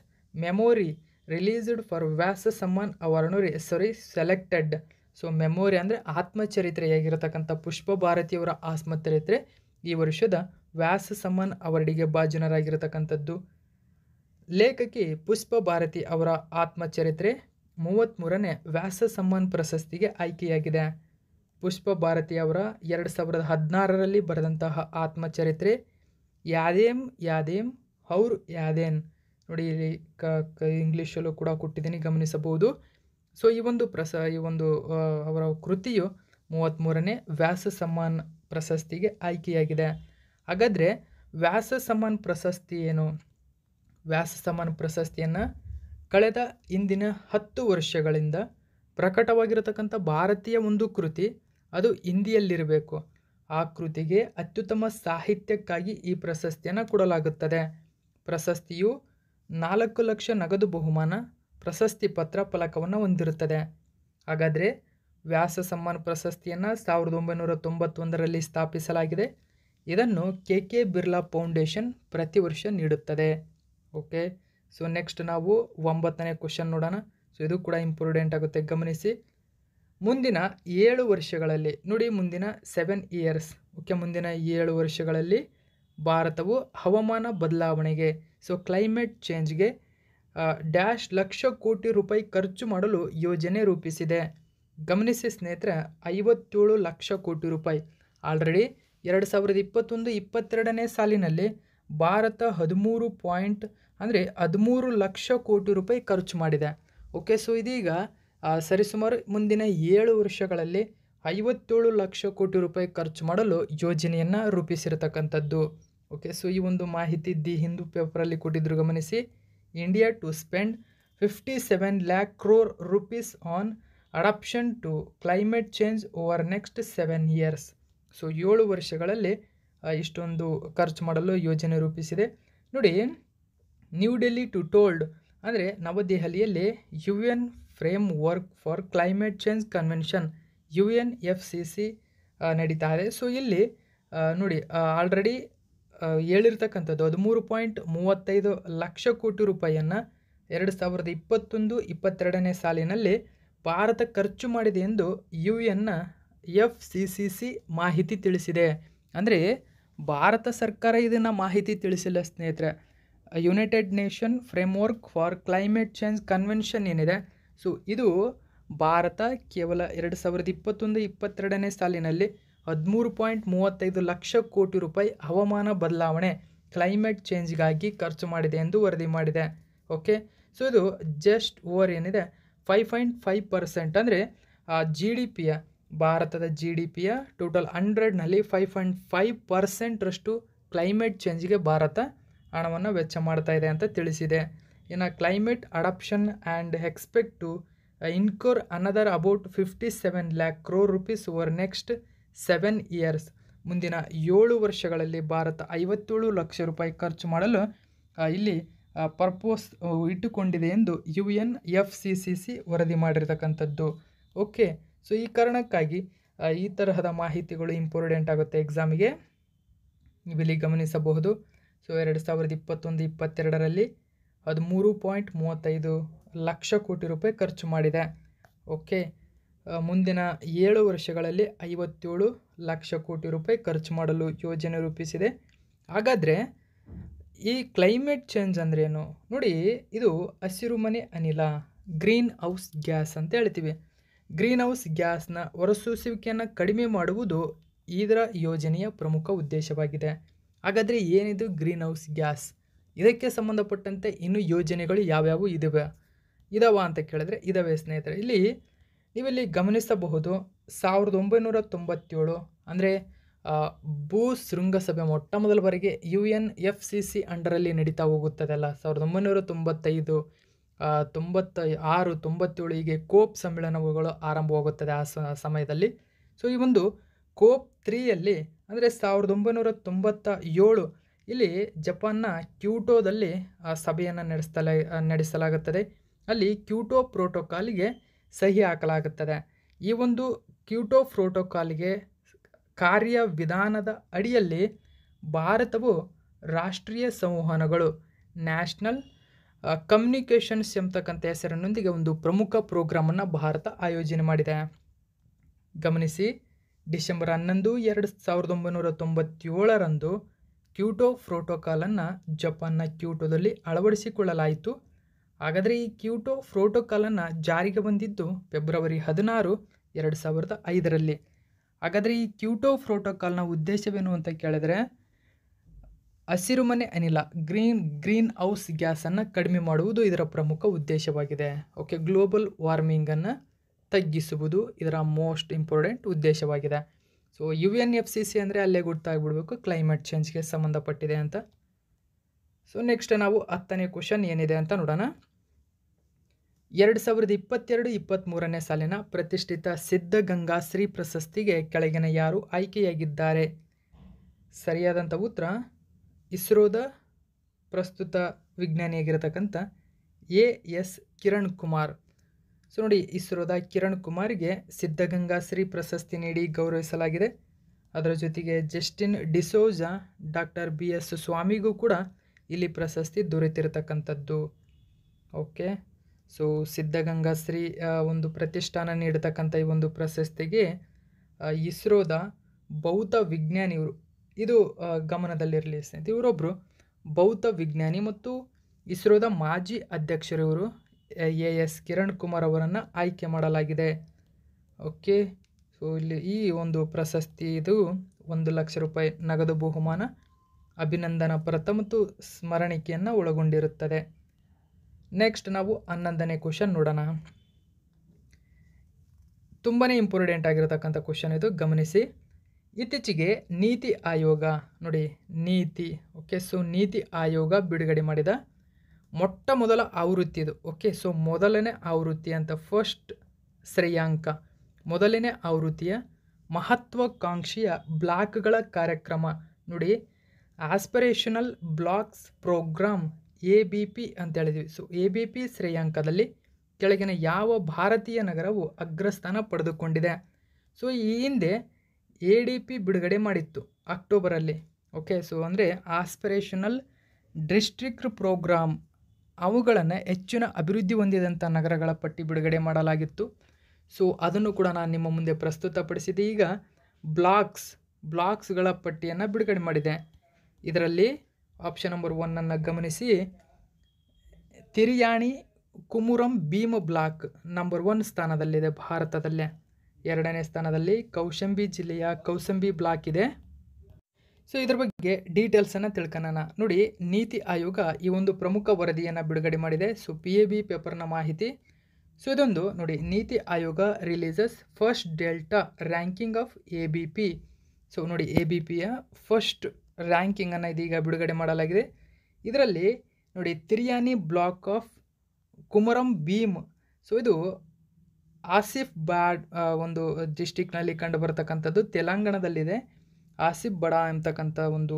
memory released for Vyas Samman ಅವರನ್ನು ಸಾರಿ ಸೆಲೆಕ್ಟೆಡ್ ಸೊ ಮೆಮೊರಿ ಅಂದರೆ ಆತ್ಮಚರಿತ್ರೆಯಾಗಿರತಕ್ಕಂಥ ಪುಷ್ಪ ಭಾರತಿಯವರ ಆತ್ಮಚರಿತ್ರೆ ಈ ವರ್ಷದ ವ್ಯಾಸ ಸಮ್ಮಾನ್ ಅವಾರ್ಡಿಗೆ ಭಾಜನರಾಗಿರತಕ್ಕಂಥದ್ದು ಲೇಖಕಿ ಪುಷ್ಪ ಭಾರತಿ ಅವರ ಆತ್ಮಚರಿತ್ರೆ ಮೂವತ್ತ್ಮೂರನೇ ವ್ಯಾಸ ಸಮ್ಮಾನ್ ಪ್ರಶಸ್ತಿಗೆ ಆಯ್ಕೆಯಾಗಿದೆ ಪುಷ್ಪ ಭಾರತಿ ಅವರ ಎರಡು ಸಾವಿರದ ಹದಿನಾರರಲ್ಲಿ ಬರೆದಂತಹ ಆತ್ಮಚರಿತ್ರೆ ಯಾದೇಮ್ ಯಾದೇಮ್ ಔರ್ ಯಾದೇನ್ ನೋಡಿ ಇಲ್ಲಿ ಕ ಇಂಗ್ಲೀಷಲ್ಲೂ ಕೂಡ ಕೊಟ್ಟಿದ್ದೀನಿ ಗಮನಿಸಬಹುದು ಸೊ ಈ ಒಂದು ಪ್ರಸ ಈ ಒಂದು ಅವರ ಕೃತಿಯು ಮೂವತ್ತ್ಮೂರನೇ ವ್ಯಾಸ ಸಮ್ಮಾನ್ ಪ್ರಶಸ್ತಿಗೆ ಆಯ್ಕೆಯಾಗಿದೆ ಹಾಗಾದರೆ ವ್ಯಾಸ ಸಮ್ಮಾನ್ ಪ್ರಶಸ್ತಿ ಏನು ವ್ಯಾಸಸಮಾನ ಪ್ರಶಸ್ತಿಯನ್ನು ಕಳೆದ ಇಂದಿನ ಹತ್ತು ವರ್ಷಗಳಿಂದ ಪ್ರಕಟವಾಗಿರತಕ್ಕಂಥ ಭಾರತೀಯ ಒಂದು ಕೃತಿ ಅದು ಹಿಂದಿಯಲ್ಲಿರಬೇಕು ಆ ಕೃತಿಗೆ ಅತ್ಯುತ್ತಮ ಸಾಹಿತ್ಯಕ್ಕಾಗಿ ಈ ಪ್ರಶಸ್ತಿಯನ್ನು ಕೊಡಲಾಗುತ್ತದೆ ಪ್ರಶಸ್ತಿಯು ನಾಲ್ಕು ಲಕ್ಷ ನಗದು ಬಹುಮಾನ ಪ್ರಶಸ್ತಿ ಪತ್ರ ಫಲಕವನ್ನು ಹೊಂದಿರುತ್ತದೆ ಹಾಗಾದರೆ ವ್ಯಾಸ ಸಮ್ಮಾನ ಪ್ರಶಸ್ತಿಯನ್ನು ಸಾವಿರದ ಒಂಬೈನೂರ ತೊಂಬತ್ತೊಂದರಲ್ಲಿ ಸ್ಥಾಪಿಸಲಾಗಿದೆ ಇದನ್ನು ಕೆ ಕೆ ಬಿರ್ಲಾ ಫೌಂಡೇಶನ್ ಪ್ರತಿ ವರ್ಷ ನೀಡುತ್ತದೆ ಓಕೆ ಸೊ ನೆಕ್ಸ್ಟ್ ನಾವು ಒಂಬತ್ತನೇ ಕ್ವಶನ್ ನೋಡೋಣ ಸೊ ಇದು ಕೂಡ ಇಂಪಾರ್ಟೆಂಟ್ ಆಗುತ್ತೆ ಗಮನಿಸಿ ಮುಂದಿನ ಏಳು ವರ್ಷಗಳಲ್ಲಿ ನೋಡಿ ಮುಂದಿನ ಸೆವೆನ್ ಇಯರ್ಸ್ ಓಕೆ ಮುಂದಿನ ಏಳು ವರ್ಷಗಳಲ್ಲಿ ಭಾರತವು ಹವಾಮಾನ ಬದಲಾವಣೆಗೆ ಸೊ ಕ್ಲೈಮೇಟ್ ಚೇಂಜ್ಗೆ ಡ್ಯಾಶ್ ಲಕ್ಷ ಕೋಟಿ ರೂಪಾಯಿ ಖರ್ಚು ಮಾಡಲು ಯೋಜನೆ ರೂಪಿಸಿದೆ ಗಮನಿಸಿ ಸ್ನೇಹಿತರೆ ಐವತ್ತೇಳು ಲಕ್ಷ ಕೋಟಿ ರೂಪಾಯಿ ಆಲ್ರೆಡಿ ಎರಡು ಸಾವಿರದ ಇಪ್ಪತ್ತೊಂದು ಇಪ್ಪತ್ತೆರಡನೇ ಸಾಲಿನಲ್ಲಿ ಭಾರತ ಹದಿಮೂರು ಪಾಯಿಂಟ್ ಅಂದರೆ ಹದಿಮೂರು ಲಕ್ಷ ಕೋಟಿ ರೂಪಾಯಿ ಖರ್ಚು ಮಾಡಿದೆ ಓಕೆ ಸೊ ಇದೀಗ ಸರಿಸುಮಾರು ಮುಂದಿನ ಏಳು ವರ್ಷಗಳಲ್ಲಿ ಐವತ್ತೇಳು ಲಕ್ಷ ಕೋಟಿ ರೂಪಾಯಿ ಖರ್ಚು ಮಾಡಲು ಯೋಜನೆಯನ್ನು ರೂಪಿಸಿರತಕ್ಕಂಥದ್ದು ಓಕೆ ಸೊ ಈ ಒಂದು ಮಾಹಿತಿ ದಿ ಹಿಂದೂ ಪೇಪರಲ್ಲಿ ಕೊಟ್ಟಿದ್ರು ಗಮನಿಸಿ India to spend fifty seven lakh crore rupees on adaptation to climate change over next seven years so ಏಳು ವರ್ಷಗಳಲ್ಲಿ ಇಷ್ಟೊಂದು ಖರ್ಚು ಮಾಡಲು ಯೋಜನೆ ರೂಪಿಸಿದೆ ನೋಡಿ ನ್ಯೂ ಡೆಲ್ಲಿ ಟು ಟೋಲ್ಡ್ ಅಂದರೆ ನವದೆಹಲಿಯಲ್ಲಿ U N framework for climate change convention U N F C C ನಡೀತಾ ಇದೆ ಸೊ ಇಲ್ಲಿ ನೋಡಿ ಆಲ್ರೆಡಿ ಹೇಳಿರ್ತಕ್ಕಂಥದ್ದು ಹದಿಮೂರು ಪಾಯಿಂಟ್ ಮೂವತ್ತೈದು ಲಕ್ಷ ಕೋಟಿ ರೂಪಾಯಿಯನ್ನು ಎರಡು ಸಾವಿರದ ಇಪ್ಪತ್ತೊಂದು ಇಪ್ಪತ್ತೆರಡನೇ ಸಾಲಿನಲ್ಲಿ ಭಾರತ ಖರ್ಚು ಮಾಡಿದೆ ಎಂದು ಯು ಎನ್ನ ಎಫ್ ಸಿ ಸಿ ಸಿ ಮಾಹಿತಿ ತಿಳಿಸಿದೆ ಅಂದರೆ ಭಾರತ ಸರ್ಕಾರ ಇದನ್ನು ಮಾಹಿತಿ ತಿಳಿಸಿಲ್ಲ ಸ್ನೇಹಿತರೆ United Nation framework for climate change convention ಏನಿದೆ ಸೊ ಇದು ಭಾರತ ಕೇವಲ ಎರಡು ಸಾವಿರದ ಇಪ್ಪತ್ತೊಂದು ಇಪ್ಪತ್ತೆರಡನೇ ಸಾಲಿನಲ್ಲಿ ಹದಿಮೂರು ಪಾಯಿಂಟ್ ಮೂವತ್ತೈದು ಲಕ್ಷ ಕೋಟಿ ರೂಪಾಯಿ ಹವಾಮಾನ ಬದಲಾವಣೆ ಕ್ಲೈಮೇಟ್ ಚೇಂಜ್ಗಾಗಿ ಖರ್ಚು ಮಾಡಿದೆ ಎಂದು ವರದಿ ಮಾಡಿದೆ ಓಕೆ ಸೊ ಇದು ಜಸ್ಟ್ ಓವರ್ ಏನಿದೆ ಫೈವ್ ಪಾಯಿಂಟ್ ಫೈವ್ ಪರ್ಸೆಂಟ್ ಅಂದರೆ ಜಿ ಡಿ ಪಿಯ ಭಾರತದ ಜಿ ಡಿ ಪಿಯ ಟೋಟಲ್ ಹಂಡ್ರೆಡ್ನಲ್ಲಿ ಫೈವ್ ಪಾಯಿಂಟ್ ಫೈವ್ ಪರ್ಸೆಂಟ್ರಷ್ಟು ಕ್ಲೈಮೇಟ್ ಚೇಂಜ್ಗೆ ಭಾರತ ಹಣವನ್ನು ವೆಚ್ಚ ಮಾಡ್ತಾ ಇದೆ ಅಂತ ತಿಳಿಸಿದೆ ಇನ್ನು climate adaptation and expect to incur another about fifty seven lakh crore rupees over next seven years ಮುಂದಿನ ಏಳು ವರ್ಷಗಳಲ್ಲಿ ಭಾರತ ಐವತ್ತೇಳು ಲಕ್ಷ ರೂಪಾಯಿ ಖರ್ಚು ಮಾಡಲು uh, ಇಲ್ಲಿ ಪರ್ಪೋಸ್ uh, uh, ಇಟ್ಟುಕೊಂಡಿದೆ ಎಂದು U N F C C C ವರದಿ ಮಾಡಿರತಕ್ಕಂಥದ್ದು ಓಕೆ ಸೊ ಈ ಕಾರಣಕ್ಕಾಗಿ ಈ ತರಹದ ಮಾಹಿತಿಗಳು ಇಂಪಾರ್ಟೆಂಟ್ ಆಗುತ್ತೆ ಎಕ್ಸಾಮಿಗೆ ಇಲ್ಲಿ ಗಮನಿಸಬಹುದು ಸೊ ಎರಡು ಸಾವಿರದ ಇಪ್ಪತ್ತೊಂದು ಇಪ್ಪತ್ತೆರಡರಲ್ಲಿ ಹದಿಮೂರು ಪಾಯಿಂಟ್ ಮೂವತ್ತೈದು ಲಕ್ಷ ಕೋಟಿ ರೂಪಾಯಿ ಖರ್ಚು ಮಾಡಿದೆ ಓಕೆ ಮುಂದಿನ ಏಳು ವರ್ಷಗಳಲ್ಲಿ ಐವತ್ತೇಳು ಲಕ್ಷ ಕೋಟಿ ರೂಪಾಯಿ ಖರ್ಚು ಮಾಡಲು ಯೋಜನೆ ರೂಪಿಸಿದೆ ಹಾಗಾದರೆ ಈ ಕ್ಲೈಮೇಟ್ ಚೇಂಜ್ ಅಂದ್ರೇನು ನೋಡಿ ಇದು ಹಸಿರುಮನೆ ಅನಿಲ ಗ್ರೀನ್ ಹೌಸ್ ಗ್ಯಾಸ್ ಅಂತ ಹೇಳ್ತೀವಿ ಗ್ರೀನ್ ಹೌಸ್ ಗ್ಯಾಸ್ನ ಹೊರಸೂಸುವಿಕೆಯನ್ನು ಕಡಿಮೆ ಮಾಡುವುದು ಇದರ ಯೋಜನೆಯ ಪ್ರಮುಖ ಉದ್ದೇಶವಾಗಿದೆ ಹಾಗಾದರೆ ಏನಿದು ಗ್ರೀನ್ ಹೌಸ್ ಗ್ಯಾಸ್ ಇದಕ್ಕೆ ಸಂಬಂಧಪಟ್ಟಂತೆ ಇನ್ನು ಯೋಜನೆಗಳು ಯಾವ್ಯಾವು ಇದಾವೆ ಇದಾವ ಅಂತ ಕೇಳಿದ್ರೆ ಇದಾವೆ ಸ್ನೇಹಿತರೆ ಇಲ್ಲಿ ನೀವಿಲ್ಲಿ ಗಮನಿಸಬಹುದು ಸಾವಿರದ ಒಂಬೈನೂರ ತೊಂಬತ್ತೇಳು ಅಂದರೆ ಭೂ ಶೃಂಗಸಭೆ ಮೊಟ್ಟ ಮೊದಲ ಬಾರಿಗೆ U N F C C ಅಂಡರಲ್ಲಿ ನಡೀತಾ ಹೋಗುತ್ತದೆಲ್ಲ ಸಾವಿರದ ಒಂಬೈನೂರ ತೊಂಬತ್ತೈದು ತೊಂಬತ್ತ ಆರು ತೊಂಬತ್ತೇಳು ಹೀಗೆ ಕೋಪ್ ಸಮ್ಮೇಳನಗಳು ಆರಂಭವಾಗುತ್ತದೆ ಆ ಸಮಯದಲ್ಲಿ ಸೊ ಈ ಒಂದು ಕೋಪ್ ತ್ರೀಯಲ್ಲಿ ಅಂದರೆ ಸಾವಿರದ ಒಂಬೈನೂರ ತೊಂಬತ್ತ ಏಳು ಇಲ್ಲಿ ಜಪಾನ್ನ ಕ್ಯೂಟೋದಲ್ಲಿ ಸಭೆಯನ್ನು ನಡೆಸ್ತಲ ನಡೆಸಲಾಗುತ್ತದೆ ಅಲ್ಲಿ ಕ್ಯೂಟೋ ಪ್ರೋಟೋಕಾಲ್ಗೆ ಸಹಿ ಹಾಕಲಾಗುತ್ತದೆ ಈ ಒಂದು ಕ್ಯೂಟೋ ಪ್ರೋಟೋಕಾಲ್ಗೆ ಕಾರ್ಯವಿಧಾನದ ಅಡಿಯಲ್ಲಿ ಭಾರತವು ರಾಷ್ಟ್ರೀಯ ಸಂವಹನಗಳು ನ್ಯಾಷನಲ್ ಕಮ್ಯುನಿಕೇಷನ್ಸ್ ಎಂಬತಕ್ಕಂಥ ಹೆಸರಿನೊಂದಿಗೆ ಒಂದು ಪ್ರಮುಖ ಪ್ರೋಗ್ರಾಮನ್ನು ಭಾರತ ಆಯೋಜನೆ ಮಾಡಿದೆ ಗಮನಿಸಿ ಡಿಸೆಂಬರ್ ಹನ್ನೊಂದು ಎರಡು ಸಾವಿರದ ಒಂಬೈನೂರ ತೊಂಬತ್ತೇಳರಂದು ಕ್ಯೂಟೋ ಪ್ರೋಟೋಕಾಲನ್ನು ಜಪಾನ್ನ ಕ್ಯೂಟೋದಲ್ಲಿ ಅಳವಡಿಸಿಕೊಳ್ಳಲಾಯಿತು ಹಾಗಾದರೆ ಈ ಕ್ಯೂಟೋ ಪ್ರೋಟೋಕಾಲನ್ನು ಜಾರಿಗೆ ಬಂದಿದ್ದು ಫೆಬ್ರವರಿ ಹದಿನಾರು ಎರಡು ಸಾವಿರದ ಐದರಲ್ಲಿ ಹಾಗಾದರೆ ಈ ಕ್ಯೂಟೋ ಪ್ರೋಟೋಕಾಲ್ನ ಉದ್ದೇಶವೇನು ಅಂತ ಕೇಳಿದ್ರೆ ಹಸಿರುಮನೆ ಅನಿಲ ಗ್ರೀನ್ ಗ್ರೀನ್ ಹೌಸ್ ಗ್ಯಾಸನ್ನು ಕಡಿಮೆ ಮಾಡುವುದು ಇದರ ಪ್ರಮುಖ ಉದ್ದೇಶವಾಗಿದೆ ಓಕೆ ಗ್ಲೋಬಲ್ ವಾರ್ಮಿಂಗನ್ನು ತಗ್ಗಿಸುವುದು ಇದರ ಮೋಸ್ಟ್ ಇಂಪಾರ್ಟೆಂಟ್ ಉದ್ದೇಶವಾಗಿದೆ so U N F C C ಅಂದರೆ ಅಲ್ಲೇ ಗೊತ್ತಾಗ್ಬಿಡ್ಬೇಕು ಕ್ಲೈಮೇಟ್ ಚೇಂಜ್ಗೆ ಸಂಬಂಧಪಟ್ಟಿದೆ ಅಂತ ಸೊ ನೆಕ್ಸ್ಟ್ ನಾವು ಹತ್ತನೇ ಕ್ವಶನ್ ಏನಿದೆ ಅಂತ ನೋಡೋಣ ಎರಡು ಸಾವಿರದ ಇಪ್ಪತ್ತೆರಡು ಇಪ್ಪತ್ತ್ಮೂರನೇ ಸಾಲಿನ ಪ್ರತಿಷ್ಠಿತ ಸಿದ್ಧಗಂಗಾ ಶ್ರೀ ಪ್ರಶಸ್ತಿಗೆ ಕೆಳಗಿನ ಯಾರು ಆಯ್ಕೆಯಾಗಿದ್ದಾರೆ ಸರಿಯಾದಂಥ ಉತ್ತರ ಇಸ್ರೋದ ಪ್ರಸ್ತುತ ವಿಜ್ಞಾನಿಯಾಗಿರತಕ್ಕಂಥ A S Kiran Kumar so ನೋಡಿ ಇಸ್ರೋದ ಕಿರಣ್ ಕುಮಾರ್ಗೆ ಸಿದ್ಧಗಂಗಾ ಶ್ರೀ ಪ್ರಶಸ್ತಿ ನೀಡಿ ಗೌರವಿಸಲಾಗಿದೆ ಅದರ ಜೊತೆಗೆ Justin D'Souza doctor B S ಸ್ವಾಮಿಗೂ ಕೂಡ ಇಲ್ಲಿ ಪ್ರಶಸ್ತಿ ದೊರೆತಿರತಕ್ಕಂಥದ್ದು ಓಕೆ ಸೊ ಸಿದ್ಧಗಂಗಾ ಶ್ರೀ ಒಂದು ಪ್ರತಿಷ್ಠಾನ ನೀಡತಕ್ಕಂಥ ಈ ಒಂದು ಪ್ರಶಸ್ತಿಗೆ ಇಸ್ರೋದ ಭೌತ ವಿಜ್ಞಾನಿ ಇವರು ಇದು ಗಮನದಲ್ಲಿರಲಿ ಸ್ನೇಹಿತ ಇವರೊಬ್ಬರು ಭೌತ ವಿಜ್ಞಾನಿ ಮತ್ತು ಇಸ್ರೋದ ಮಾಜಿ ಅಧ್ಯಕ್ಷರಿವರು ಎ ಎಸ್ ಕಿರಣ್ ಕುಮಾರ್ ಅವರನ್ನು ಆಯ್ಕೆ ಮಾಡಲಾಗಿದೆ ಓಕೆ ಸೊ ಇಲ್ಲಿ ಈ ಒಂದು ಪ್ರಶಸ್ತಿ ಇದು ಒಂದು ಲಕ್ಷ ರೂಪಾಯಿ ನಗದು ಬಹುಮಾನ ಅಭಿನಂದನಾ ಪ್ರಥಮ ಮತ್ತು ಸ್ಮರಣಿಕೆಯನ್ನು ಒಳಗೊಂಡಿರುತ್ತದೆ ನೆಕ್ಸ್ಟ್ ನಾವು ಹನ್ನೊಂದನೇ ಕ್ವಶನ್ ನೋಡೋಣ ತುಂಬಾ ಇಂಪಾರ್ಟೆಂಟ್ ಆಗಿರತಕ್ಕಂಥ ಕ್ವಶನ್ ಇದು ಗಮನಿಸಿ ಇತ್ತೀಚೆಗೆ ನೀತಿ ಆಯೋಗ ನೋಡಿ ನೀತಿ ಓಕೆ ಸೊ ನೀತಿ ಆಯೋಗ ಬಿಡುಗಡೆ ಮಾಡಿದ ಮೊಟ್ಟ ಮೊದಲ ಆವೃತ್ತಿ ಇದು ಓಕೆ ಸೊ ಮೊದಲನೇ ಆವೃತ್ತಿ ಅಂತ ಫಸ್ಟ್ ಶ್ರೇಯಾಂಕ ಮೊದಲನೇ ಆವೃತ್ತಿಯ ಮಹತ್ವಾಕಾಂಕ್ಷೆಯ ಬ್ಲಾಕ್ಗಳ ಕಾರ್ಯಕ್ರಮ ನೋಡಿ aspirational blocks programme A B P ಅಂತ ಹೇಳಿದ್ವಿ ಸೊ ಎ ಬಿ ಪಿ ಶ್ರೇಯಾಂಕದಲ್ಲಿ ಕೆಳಗಿನ ಯಾವ ಭಾರತೀಯ ನಗರವು ಅಗ್ರಸ್ಥಾನ ಪಡೆದುಕೊಂಡಿದೆ ಸೊ ಈ ಹಿಂದೆ ಎ ಡಿ ಪಿ ಬಿಡುಗಡೆ ಮಾಡಿತ್ತು ಅಕ್ಟೋಬರಲ್ಲಿ ಓಕೆ ಸೊ ಅಂದರೆ ಆಸ್ಪಿರೇಷನಲ್ ಡಿಸ್ಟ್ರಿಕ್ಟ್ ಪ್ರೋಗ್ರಾಮ್ ಅವುಗಳನ್ನು ಹೆಚ್ಚಿನ ಅಭಿವೃದ್ಧಿ ಹೊಂದಿದಂಥ ನಗರಗಳ ಪಟ್ಟಿ ಬಿಡುಗಡೆ ಮಾಡಲಾಗಿತ್ತು ಸೊ ಅದನ್ನು ಕೂಡ ನಾನು ನಿಮ್ಮ ಮುಂದೆ ಪ್ರಸ್ತುತಪಡಿಸಿದೆ ಈಗ ಬ್ಲಾಕ್ಸ್ ಬ್ಲಾಕ್ಸ್ಗಳ ಪಟ್ಟಿಯನ್ನು ಬಿಡುಗಡೆ ಮಾಡಿದೆ ಇದರಲ್ಲಿ ಆಪ್ಷನ್ ನಂಬರ್ ಒನ್ನನ್ನು ಗಮನಿಸಿ Tiriyani Kumuram Bheem block number one ಸ್ಥಾನದಲ್ಲಿದೆ ಭಾರತದಲ್ಲೇ ಎರಡನೇ ಸ್ಥಾನದಲ್ಲಿ ಕೌಶಂಬಿ ಜಿಲ್ಲೆಯ ಕೌಸಂಬಿ ಬ್ಲಾಕ್ ಇದೆ ಸೊ ಇದ್ರ ಬಗ್ಗೆ ಡೀಟೇಲ್ಸನ್ನು ತಿಳ್ಕೊಳ್ಳೋಣ ನೋಡಿ ನೀತಿ ಆಯೋಗ ಈ ಒಂದು ಪ್ರಮುಖ ವರದಿಯನ್ನು ಬಿಡುಗಡೆ ಮಾಡಿದೆ ಸೊ ಪಿ ಎ ಬಿ ಪೇಪರ್ನ ಮಾಹಿತಿ ಸೊ ಇದೊಂದು ನೋಡಿ NITI Aayog releases first delta ranking of A B P so ನೋಡಿ ಎ ಬಿ ಪಿಯ ಫಸ್ಟ್ ರ್ಯಾಂಕಿಂಗನ್ನು ಇದೀಗ ಬಿಡುಗಡೆ ಮಾಡಲಾಗಿದೆ ಇದರಲ್ಲಿ ನೋಡಿ Tiriyani block of Kumuram Bheem so ಇದು ಆಸಿಫ್ ಬಾಡ್ ಒಂದು ಡಿಸ್ಟಿಕ್ನಲ್ಲಿ ಕಂಡು ಬರ್ತಕ್ಕಂಥದ್ದು ತೆಲಂಗಾಣದಲ್ಲಿದೆ ಆಸಿಫ್ ಬಡಾ ಎಂಬತಕ್ಕಂಥ ಒಂದು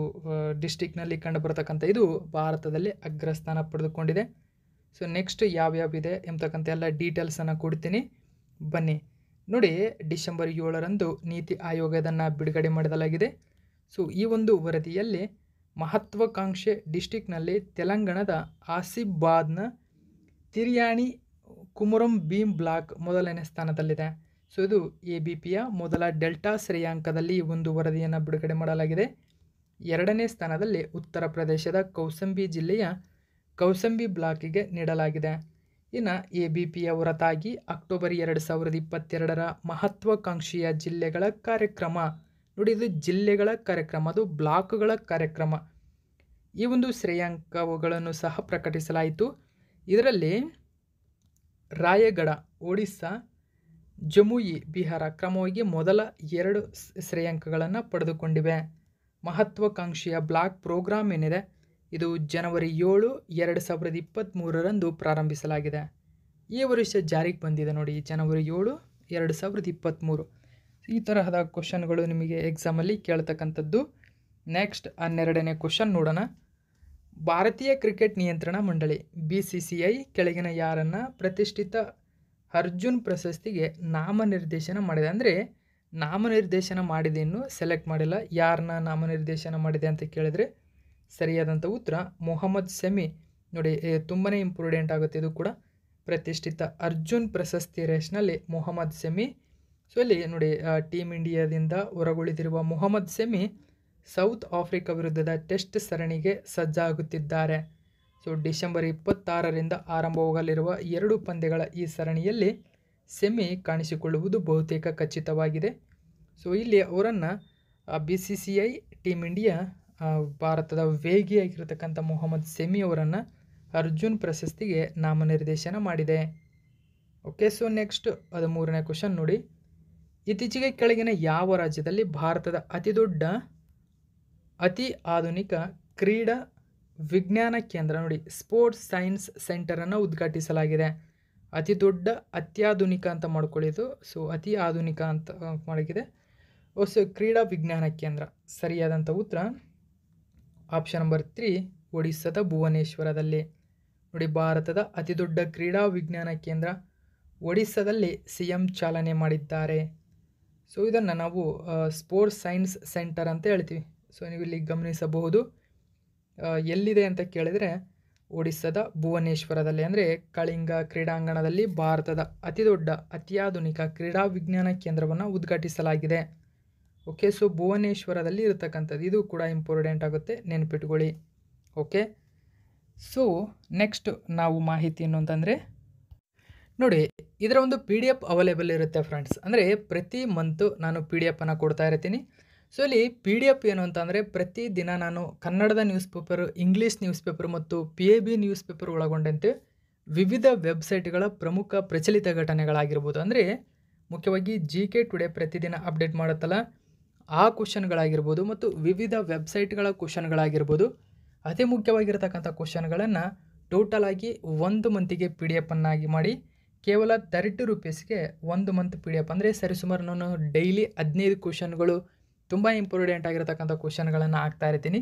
ಡಿಸ್ಟಿಕ್ನಲ್ಲಿ ಕಂಡುಬರ್ತಕ್ಕಂಥ ಇದು ಭಾರತದಲ್ಲಿ ಅಗ್ರಸ್ಥಾನ ಪಡೆದುಕೊಂಡಿದೆ ಸೊ ನೆಕ್ಸ್ಟ್ ಯಾವ್ಯಾವಿದೆ ಎಂಬತಕ್ಕಂಥ ಎಲ್ಲ ಡೀಟೇಲ್ಸನ್ನು ಕೊಡ್ತೀನಿ ಬನ್ನಿ ನೋಡಿ ಡಿಸೆಂಬರ್ ಏಳರಂದು ನೀತಿ ಇದನ್ನು ಬಿಡುಗಡೆ ಮಾಡಲಾಗಿದೆ ಸೊ ಈ ಒಂದು ವರದಿಯಲ್ಲಿ ಮಹತ್ವಾಕಾಂಕ್ಷೆ ಡಿಸ್ಟಿಕ್ನಲ್ಲಿ ತೆಲಂಗಾಣದ ಆಸಿಫಾದ್ನ ತಿರಿಯಾಣಿ ಕುಮರಂ ಭೀಮ್ ಬ್ಲಾಕ್ ಮೊದಲನೇ ಸ್ಥಾನದಲ್ಲಿದೆ ಸೊ ಇದು ಎ ಬಿ ಪಿಯ ಮೊದಲ ಡೆಲ್ಟಾ ಶ್ರೇಯಾಂಕದಲ್ಲಿ ಒಂದು ವರದಿಯನ್ನು ಬಿಡುಗಡೆ ಮಾಡಲಾಗಿದೆ ಎರಡನೇ ಸ್ಥಾನದಲ್ಲಿ ಉತ್ತರ ಪ್ರದೇಶದ ಕೌಸಂಬಿ ಜಿಲ್ಲೆಯ ಕೌಸಂಬಿ ಬ್ಲಾಕಿಗೆ ನೀಡಲಾಗಿದೆ ಇನ್ನು ಎ ಬಿ ಪಿಯ ಹೊರತಾಗಿ ಅಕ್ಟೋಬರ್ ಎರಡು ಸಾವಿರದ ಇಪ್ಪತ್ತೆರಡರ ಮಹತ್ವಾಕಾಂಕ್ಷೆಯ ಜಿಲ್ಲೆಗಳ ಕಾರ್ಯಕ್ರಮ ನೋಡಿ ಇದು ಜಿಲ್ಲೆಗಳ ಕಾರ್ಯಕ್ರಮ ಅದು ಬ್ಲಾಕ್ಗಳ ಕಾರ್ಯಕ್ರಮ ಈ ಒಂದು ಶ್ರೇಯಾಂಕಗಳನ್ನು ಸಹ ಪ್ರಕಟಿಸಲಾಯಿತು ಇದರಲ್ಲಿ ರಾಯಗಡ ಒಡಿಸ್ಸಾ ಜಮುಯಿ ಬಿಹಾರ ಕ್ರಮವಾಗಿ ಮೊದಲ ಎರಡು ಶ್ರೇಯಾಂಕಗಳನ್ನು ಪಡೆದುಕೊಂಡಿವೆ ಮಹತ್ವಾಕಾಂಕ್ಷೆಯ ಬ್ಲಾಕ್ ಪ್ರೋಗ್ರಾಮ್ ಏನಿದೆ ಇದು ಜನವರಿ ಏಳು ಎರಡು ಸಾವಿರದ ಇಪ್ಪತ್ತ್ಮೂರರಂದು ಪ್ರಾರಂಭಿಸಲಾಗಿದೆ ಈ ವರ್ಷ ಜಾರಿಗೆ ಬಂದಿದೆ ನೋಡಿ ಜನವರಿ ಏಳು ಎರಡು ಸಾವಿರದ ಇಪ್ಪತ್ತ್ಮೂರು ಈ ತರಹದ ಕ್ವಶನ್ಗಳು ನಿಮಗೆ ಎಕ್ಸಾಮಲ್ಲಿ ಕೇಳ್ತಕ್ಕಂಥದ್ದು ನೆಕ್ಸ್ಟ್ ಹನ್ನೆರಡನೇ ಕ್ವಶನ್ ನೋಡೋಣ ಭಾರತೀಯ ಕ್ರಿಕೆಟ್ ನಿಯಂತ್ರಣ ಮಂಡಳಿ ಬಿ ಸಿ ಸಿ ಐ ಕೆಳಗಿನ ಯಾರನ್ನು ಪ್ರತಿಷ್ಠಿತ ಅರ್ಜುನ್ ಪ್ರಶಸ್ತಿಗೆ ನಾಮನಿರ್ದೇಶನ ಮಾಡಿದೆ ಅಂದರೆ ನಾಮನಿರ್ದೇಶನ ಮಾಡಿದೆ ಇನ್ನು ಸೆಲೆಕ್ಟ್ ಮಾಡಿಲ್ಲ ಯಾರನ್ನ ನಾಮನಿರ್ದೇಶನ ಮಾಡಿದೆ ಅಂತ ಕೇಳಿದ್ರೆ ಸರಿಯಾದಂಥ ಉತ್ತರ ಮೊಹಮ್ಮದ್ ಸೆಮಿ ನೋಡಿ ತುಂಬಾ ಇಂಪಾರ್ಟೆಂಟ್ ಆಗುತ್ತೆ ಇದು ಕೂಡ ಪ್ರತಿಷ್ಠಿತ ಅರ್ಜುನ್ ಪ್ರಶಸ್ತಿ ರೇಸ್ನಲ್ಲಿ ಮೊಹಮ್ಮದ್ ಸೆಮಿ ಸೊ ಇಲ್ಲಿ ನೋಡಿ ಟೀಮ್ ಇಂಡಿಯಾದಿಂದ ಹೊರಗುಳಿದಿರುವ ಮೊಹಮ್ಮದ್ ಸೆಮಿ ಸೌತ್ ಆಫ್ರಿಕಾ ವಿರುದ್ಧದ ಟೆಸ್ಟ್ ಸರಣಿಗೆ ಸಜ್ಜಾಗುತ್ತಿದ್ದಾರೆ ಸೊ ಡಿಸೆಂಬರ್ ಇಪ್ಪತ್ತಾರರಿಂದ ಆರಂಭವಾಗಲಿರುವ ಎರಡು ಪಂದ್ಯಗಳ ಈ ಸರಣಿಯಲ್ಲಿ ಸೆಮಿ ಕಾಣಿಸಿಕೊಳ್ಳುವುದು ಬಹುತೇಕ ಖಚಿತವಾಗಿದೆ ಸೊ ಇಲ್ಲಿ ಅವರನ್ನು B C C I team India ಭಾರತದ ವೇಗಿಯಾಗಿರ್ತಕ್ಕಂಥ ಮೊಹಮ್ಮದ್ ಸೆಮಿ ಅವರನ್ನು ಅರ್ಜುನ್ ಪ್ರಶಸ್ತಿಗೆ ನಾಮನಿರ್ದೇಶನ ಮಾಡಿದೆ ಓಕೆ ಸೊ ನೆಕ್ಸ್ಟ್ ಮೂರನೇ ಕ್ವಶನ್ ನೋಡಿ ಇತ್ತೀಚೆಗೆ ಕೆಳಗಿನ ಯಾವ ರಾಜ್ಯದಲ್ಲಿ ಭಾರತದ ಅತಿದೊಡ್ಡ ಅತಿ ಆಧುನಿಕ ಕ್ರೀಡಾ ವಿಜ್ಞಾನ ಕೇಂದ್ರ ನೋಡಿ ಸ್ಪೋರ್ಟ್ಸ್ ಸೈನ್ಸ್ ಸೆಂಟರನ್ನು ಉದ್ಘಾಟಿಸಲಾಗಿದೆ ಅತಿ ದೊಡ್ಡ ಅತ್ಯಾಧುನಿಕ ಅಂತ ಮಾಡ್ಕೊಳ್ಳಿದು ಸೊ ಅತಿ ಆಧುನಿಕ ಅಂತ ಮಾಡಿದೆ ಸೊ oh, ಕ್ರೀಡಾ ವಿಜ್ಞಾನ ಕೇಂದ್ರ ಸರಿಯಾದಂಥ ಉತ್ತರ ಆಪ್ಷನ್ ನಂಬರ್ ತ್ರೀ ಒಡಿಸ್ಸಾದ ಭುವನೇಶ್ವರದಲ್ಲಿ ನೋಡಿ ಭಾರತದ ಅತಿ ದೊಡ್ಡ ಕ್ರೀಡಾ ವಿಜ್ಞಾನ ಕೇಂದ್ರ ಒಡಿಸ್ಸಾದಲ್ಲಿ ಸಿ ಎಂ ಚಾಲನೆ ಮಾಡಿದ್ದಾರೆ ಸೊ ಇದನ್ನು ನಾವು ಸ್ಪೋರ್ಟ್ಸ್ ಸೈನ್ಸ್ ಸೆಂಟರ್ ಅಂತ ಹೇಳ್ತೀವಿ ಸೊ ನೀವು ಇಲ್ಲಿ ಗಮನಿಸಬಹುದು ಎಲ್ಲಿದೆ ಅಂತ ಕೇಳಿದರೆ ಒಡಿಸ್ಸಾದ ಭುವನೇಶ್ವರದಲ್ಲಿ ಅಂದರೆ ಕಳಿಂಗ ಕ್ರೀಡಾಂಗಣದಲ್ಲಿ ಭಾರತದ ಅತಿದೊಡ್ಡ ಅತ್ಯಾಧುನಿಕ ಕ್ರೀಡಾ ವಿಜ್ಞಾನ ಕೇಂದ್ರವನ್ನು ಉದ್ಘಾಟಿಸಲಾಗಿದೆ ಓಕೆ ಸೊ ಭುವನೇಶ್ವರದಲ್ಲಿ ಇರತಕ್ಕಂಥದ್ದು ಇದು ಕೂಡ ಇಂಪಾರ್ಟೆಂಟ್ ಆಗುತ್ತೆ ನೆನ್ಪಿಟ್ಕೊಳ್ಳಿ ಓಕೆ ಸೊ ನೆಕ್ಸ್ಟ್ ನಾವು ಮಾಹಿತಿ ಏನು ಅಂತಂದರೆ ನೋಡಿ ಇದರ ಒಂದು ಪಿ ಡಿ ಎಫ್ ಅವೈಲೇಬಲ್ ಇರುತ್ತೆ ಫ್ರೆಂಡ್ಸ್ ಅಂದರೆ ಪ್ರತಿ ಮಂತು ನಾನು ಪಿ ಡಿ ಎಫನ್ನು ಕೊಡ್ತಾ ಇರ್ತೀನಿ ಸೊ ಇಲ್ಲಿ ಪಿ ಡಿ ಎಫ್ ಏನು ಅಂತಂದರೆ ಪ್ರತಿದಿನ ನಾನು ಕನ್ನಡದ news paper English news paper ಮತ್ತು P A B news paper ಒಳಗೊಂಡಂತೆ ವಿವಿಧ ವೆಬ್ಸೈಟ್ಗಳ ಪ್ರಮುಖ ಪ್ರಚಲಿತ ಘಟನೆಗಳಾಗಿರ್ಬೋದು ಅಂದರೆ ಮುಖ್ಯವಾಗಿ ಜಿ ಕೆ ಟುಡೇ ಪ್ರತಿದಿನ ಅಪ್ಡೇಟ್ ಮಾಡುತ್ತಲ್ಲ ಆ ಕ್ವಶನ್ಗಳಾಗಿರ್ಬೋದು ಮತ್ತು ವಿವಿಧ ವೆಬ್ಸೈಟ್ಗಳ ಕ್ವಶನ್ಗಳಾಗಿರ್ಬೋದು ಅತಿ ಮುಖ್ಯವಾಗಿರ್ತಕ್ಕಂಥ ಕ್ವಶನ್ಗಳನ್ನು ಟೋಟಲ್ ಆಗಿ ಒಂದು ಮಂತಿಗೆ ಪಿ ಡಿ ಎಫನ್ನಾಗಿ ಮಾಡಿ ಕೇವಲ ತರ್ಟಿ ರುಪೀಸ್ಗೆ ಒಂದು ಮಂತ್ ಪಿ ಡಿ ಎಫ್ ಅಂದರೆ ಸರಿಸುಮಾರು ನಾನು ಡೈಲಿ ಹದಿನೈದು ಕ್ವಶನ್ಗಳು ತುಂಬ ಇಂಪಾರ್ಟೆಂಟ್ ಆಗಿರತಕ್ಕಂಥ ಕ್ವಶನ್ಗಳನ್ನು ಹಾಕ್ತಾ ಇರ್ತೀನಿ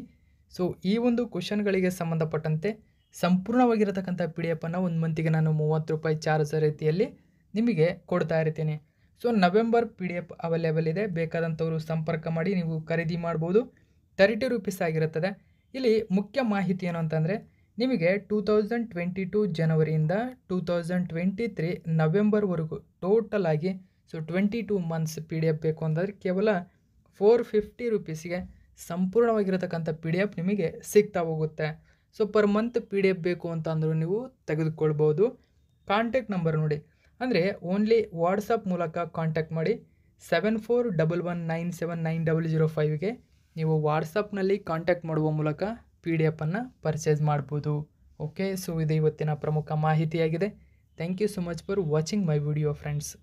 ಸೊ ಈ ಒಂದು ಕ್ವಶನ್ಗಳಿಗೆ ಸಂಬಂಧಪಟ್ಟಂತೆ ಸಂಪೂರ್ಣವಾಗಿರತಕ್ಕಂಥ ಪಿ ಡಿ ಎಫನ್ನು ಒಂದು ಮಂತಿಗೆ ನಾನು ಮೂವತ್ತು ರೂಪಾಯಿ ಚಾರ್ಜ್ ರೀತಿಯಲ್ಲಿ ನಿಮಗೆ ಕೊಡ್ತಾ ಇರ್ತೀನಿ so November P D F available ಇದೆ ಬೇಕಾದಂಥವರು ಸಂಪರ್ಕ ಮಾಡಿ ನೀವು ಖರೀದಿ ಮಾಡ್ಬೋದು ತರ್ಟಿ ರುಪೀಸ್ ಆಗಿರುತ್ತದೆ ಇಲ್ಲಿ ಮುಖ್ಯ ಮಾಹಿತಿ ಏನು ಅಂತಂದರೆ ನಿಮಗೆ ಟೂ ತೌಸಂಡ್ ಟ್ವೆಂಟಿ ಟೂ ಜನವರಿಯಿಂದ ಟೂ ತೌಸಂಡ್ ಟ್ವೆಂಟಿ ತ್ರೀ ನವೆಂಬರ್ವರೆಗೂ ಟೋಟಲ್ ಆಗಿ so twenty two months P D F ಬೇಕು ಅಂತಂದರೆ ಕೇವಲ ಫೋರ್ ಫಿಫ್ಟಿ ರುಪೀಸಿಗೆ ಸಂಪೂರ್ಣವಾಗಿರತಕ್ಕಂಥ ಪಿ ಡಿ ಎಫ್ ನಿಮಗೆ ಸಿಗ್ತಾ ಹೋಗುತ್ತೆ so per month P D F ಬೇಕು ಅಂತ ಅಂದರೂ ನೀವು ತೆಗೆದುಕೊಳ್ಬೋದು ಕಾಂಟ್ಯಾಕ್ಟ್ ನಂಬರ್ ನೋಡಿ ಅಂದರೆ ಓನ್ಲಿ ವಾಟ್ಸಪ್ ಮೂಲಕ ಕಾಂಟ್ಯಾಕ್ಟ್ ಮಾಡಿ seven four double one nine seven nine double zero ಫೈವ್ಗೆ ನೀವು ವಾಟ್ಸಪ್ನಲ್ಲಿ ಕಾಂಟ್ಯಾಕ್ಟ್ ಮಾಡುವ ಮೂಲಕ ಪಿ ಡಿ ಎಫನ್ನು ಪರ್ಚೇಸ್ ಮಾಡ್ಬೋದು ಓಕೆ ಸೊ ಇದು ಇವತ್ತಿನ ಪ್ರಮುಖ ಮಾಹಿತಿಯಾಗಿದೆ thank you so much for watching my video friends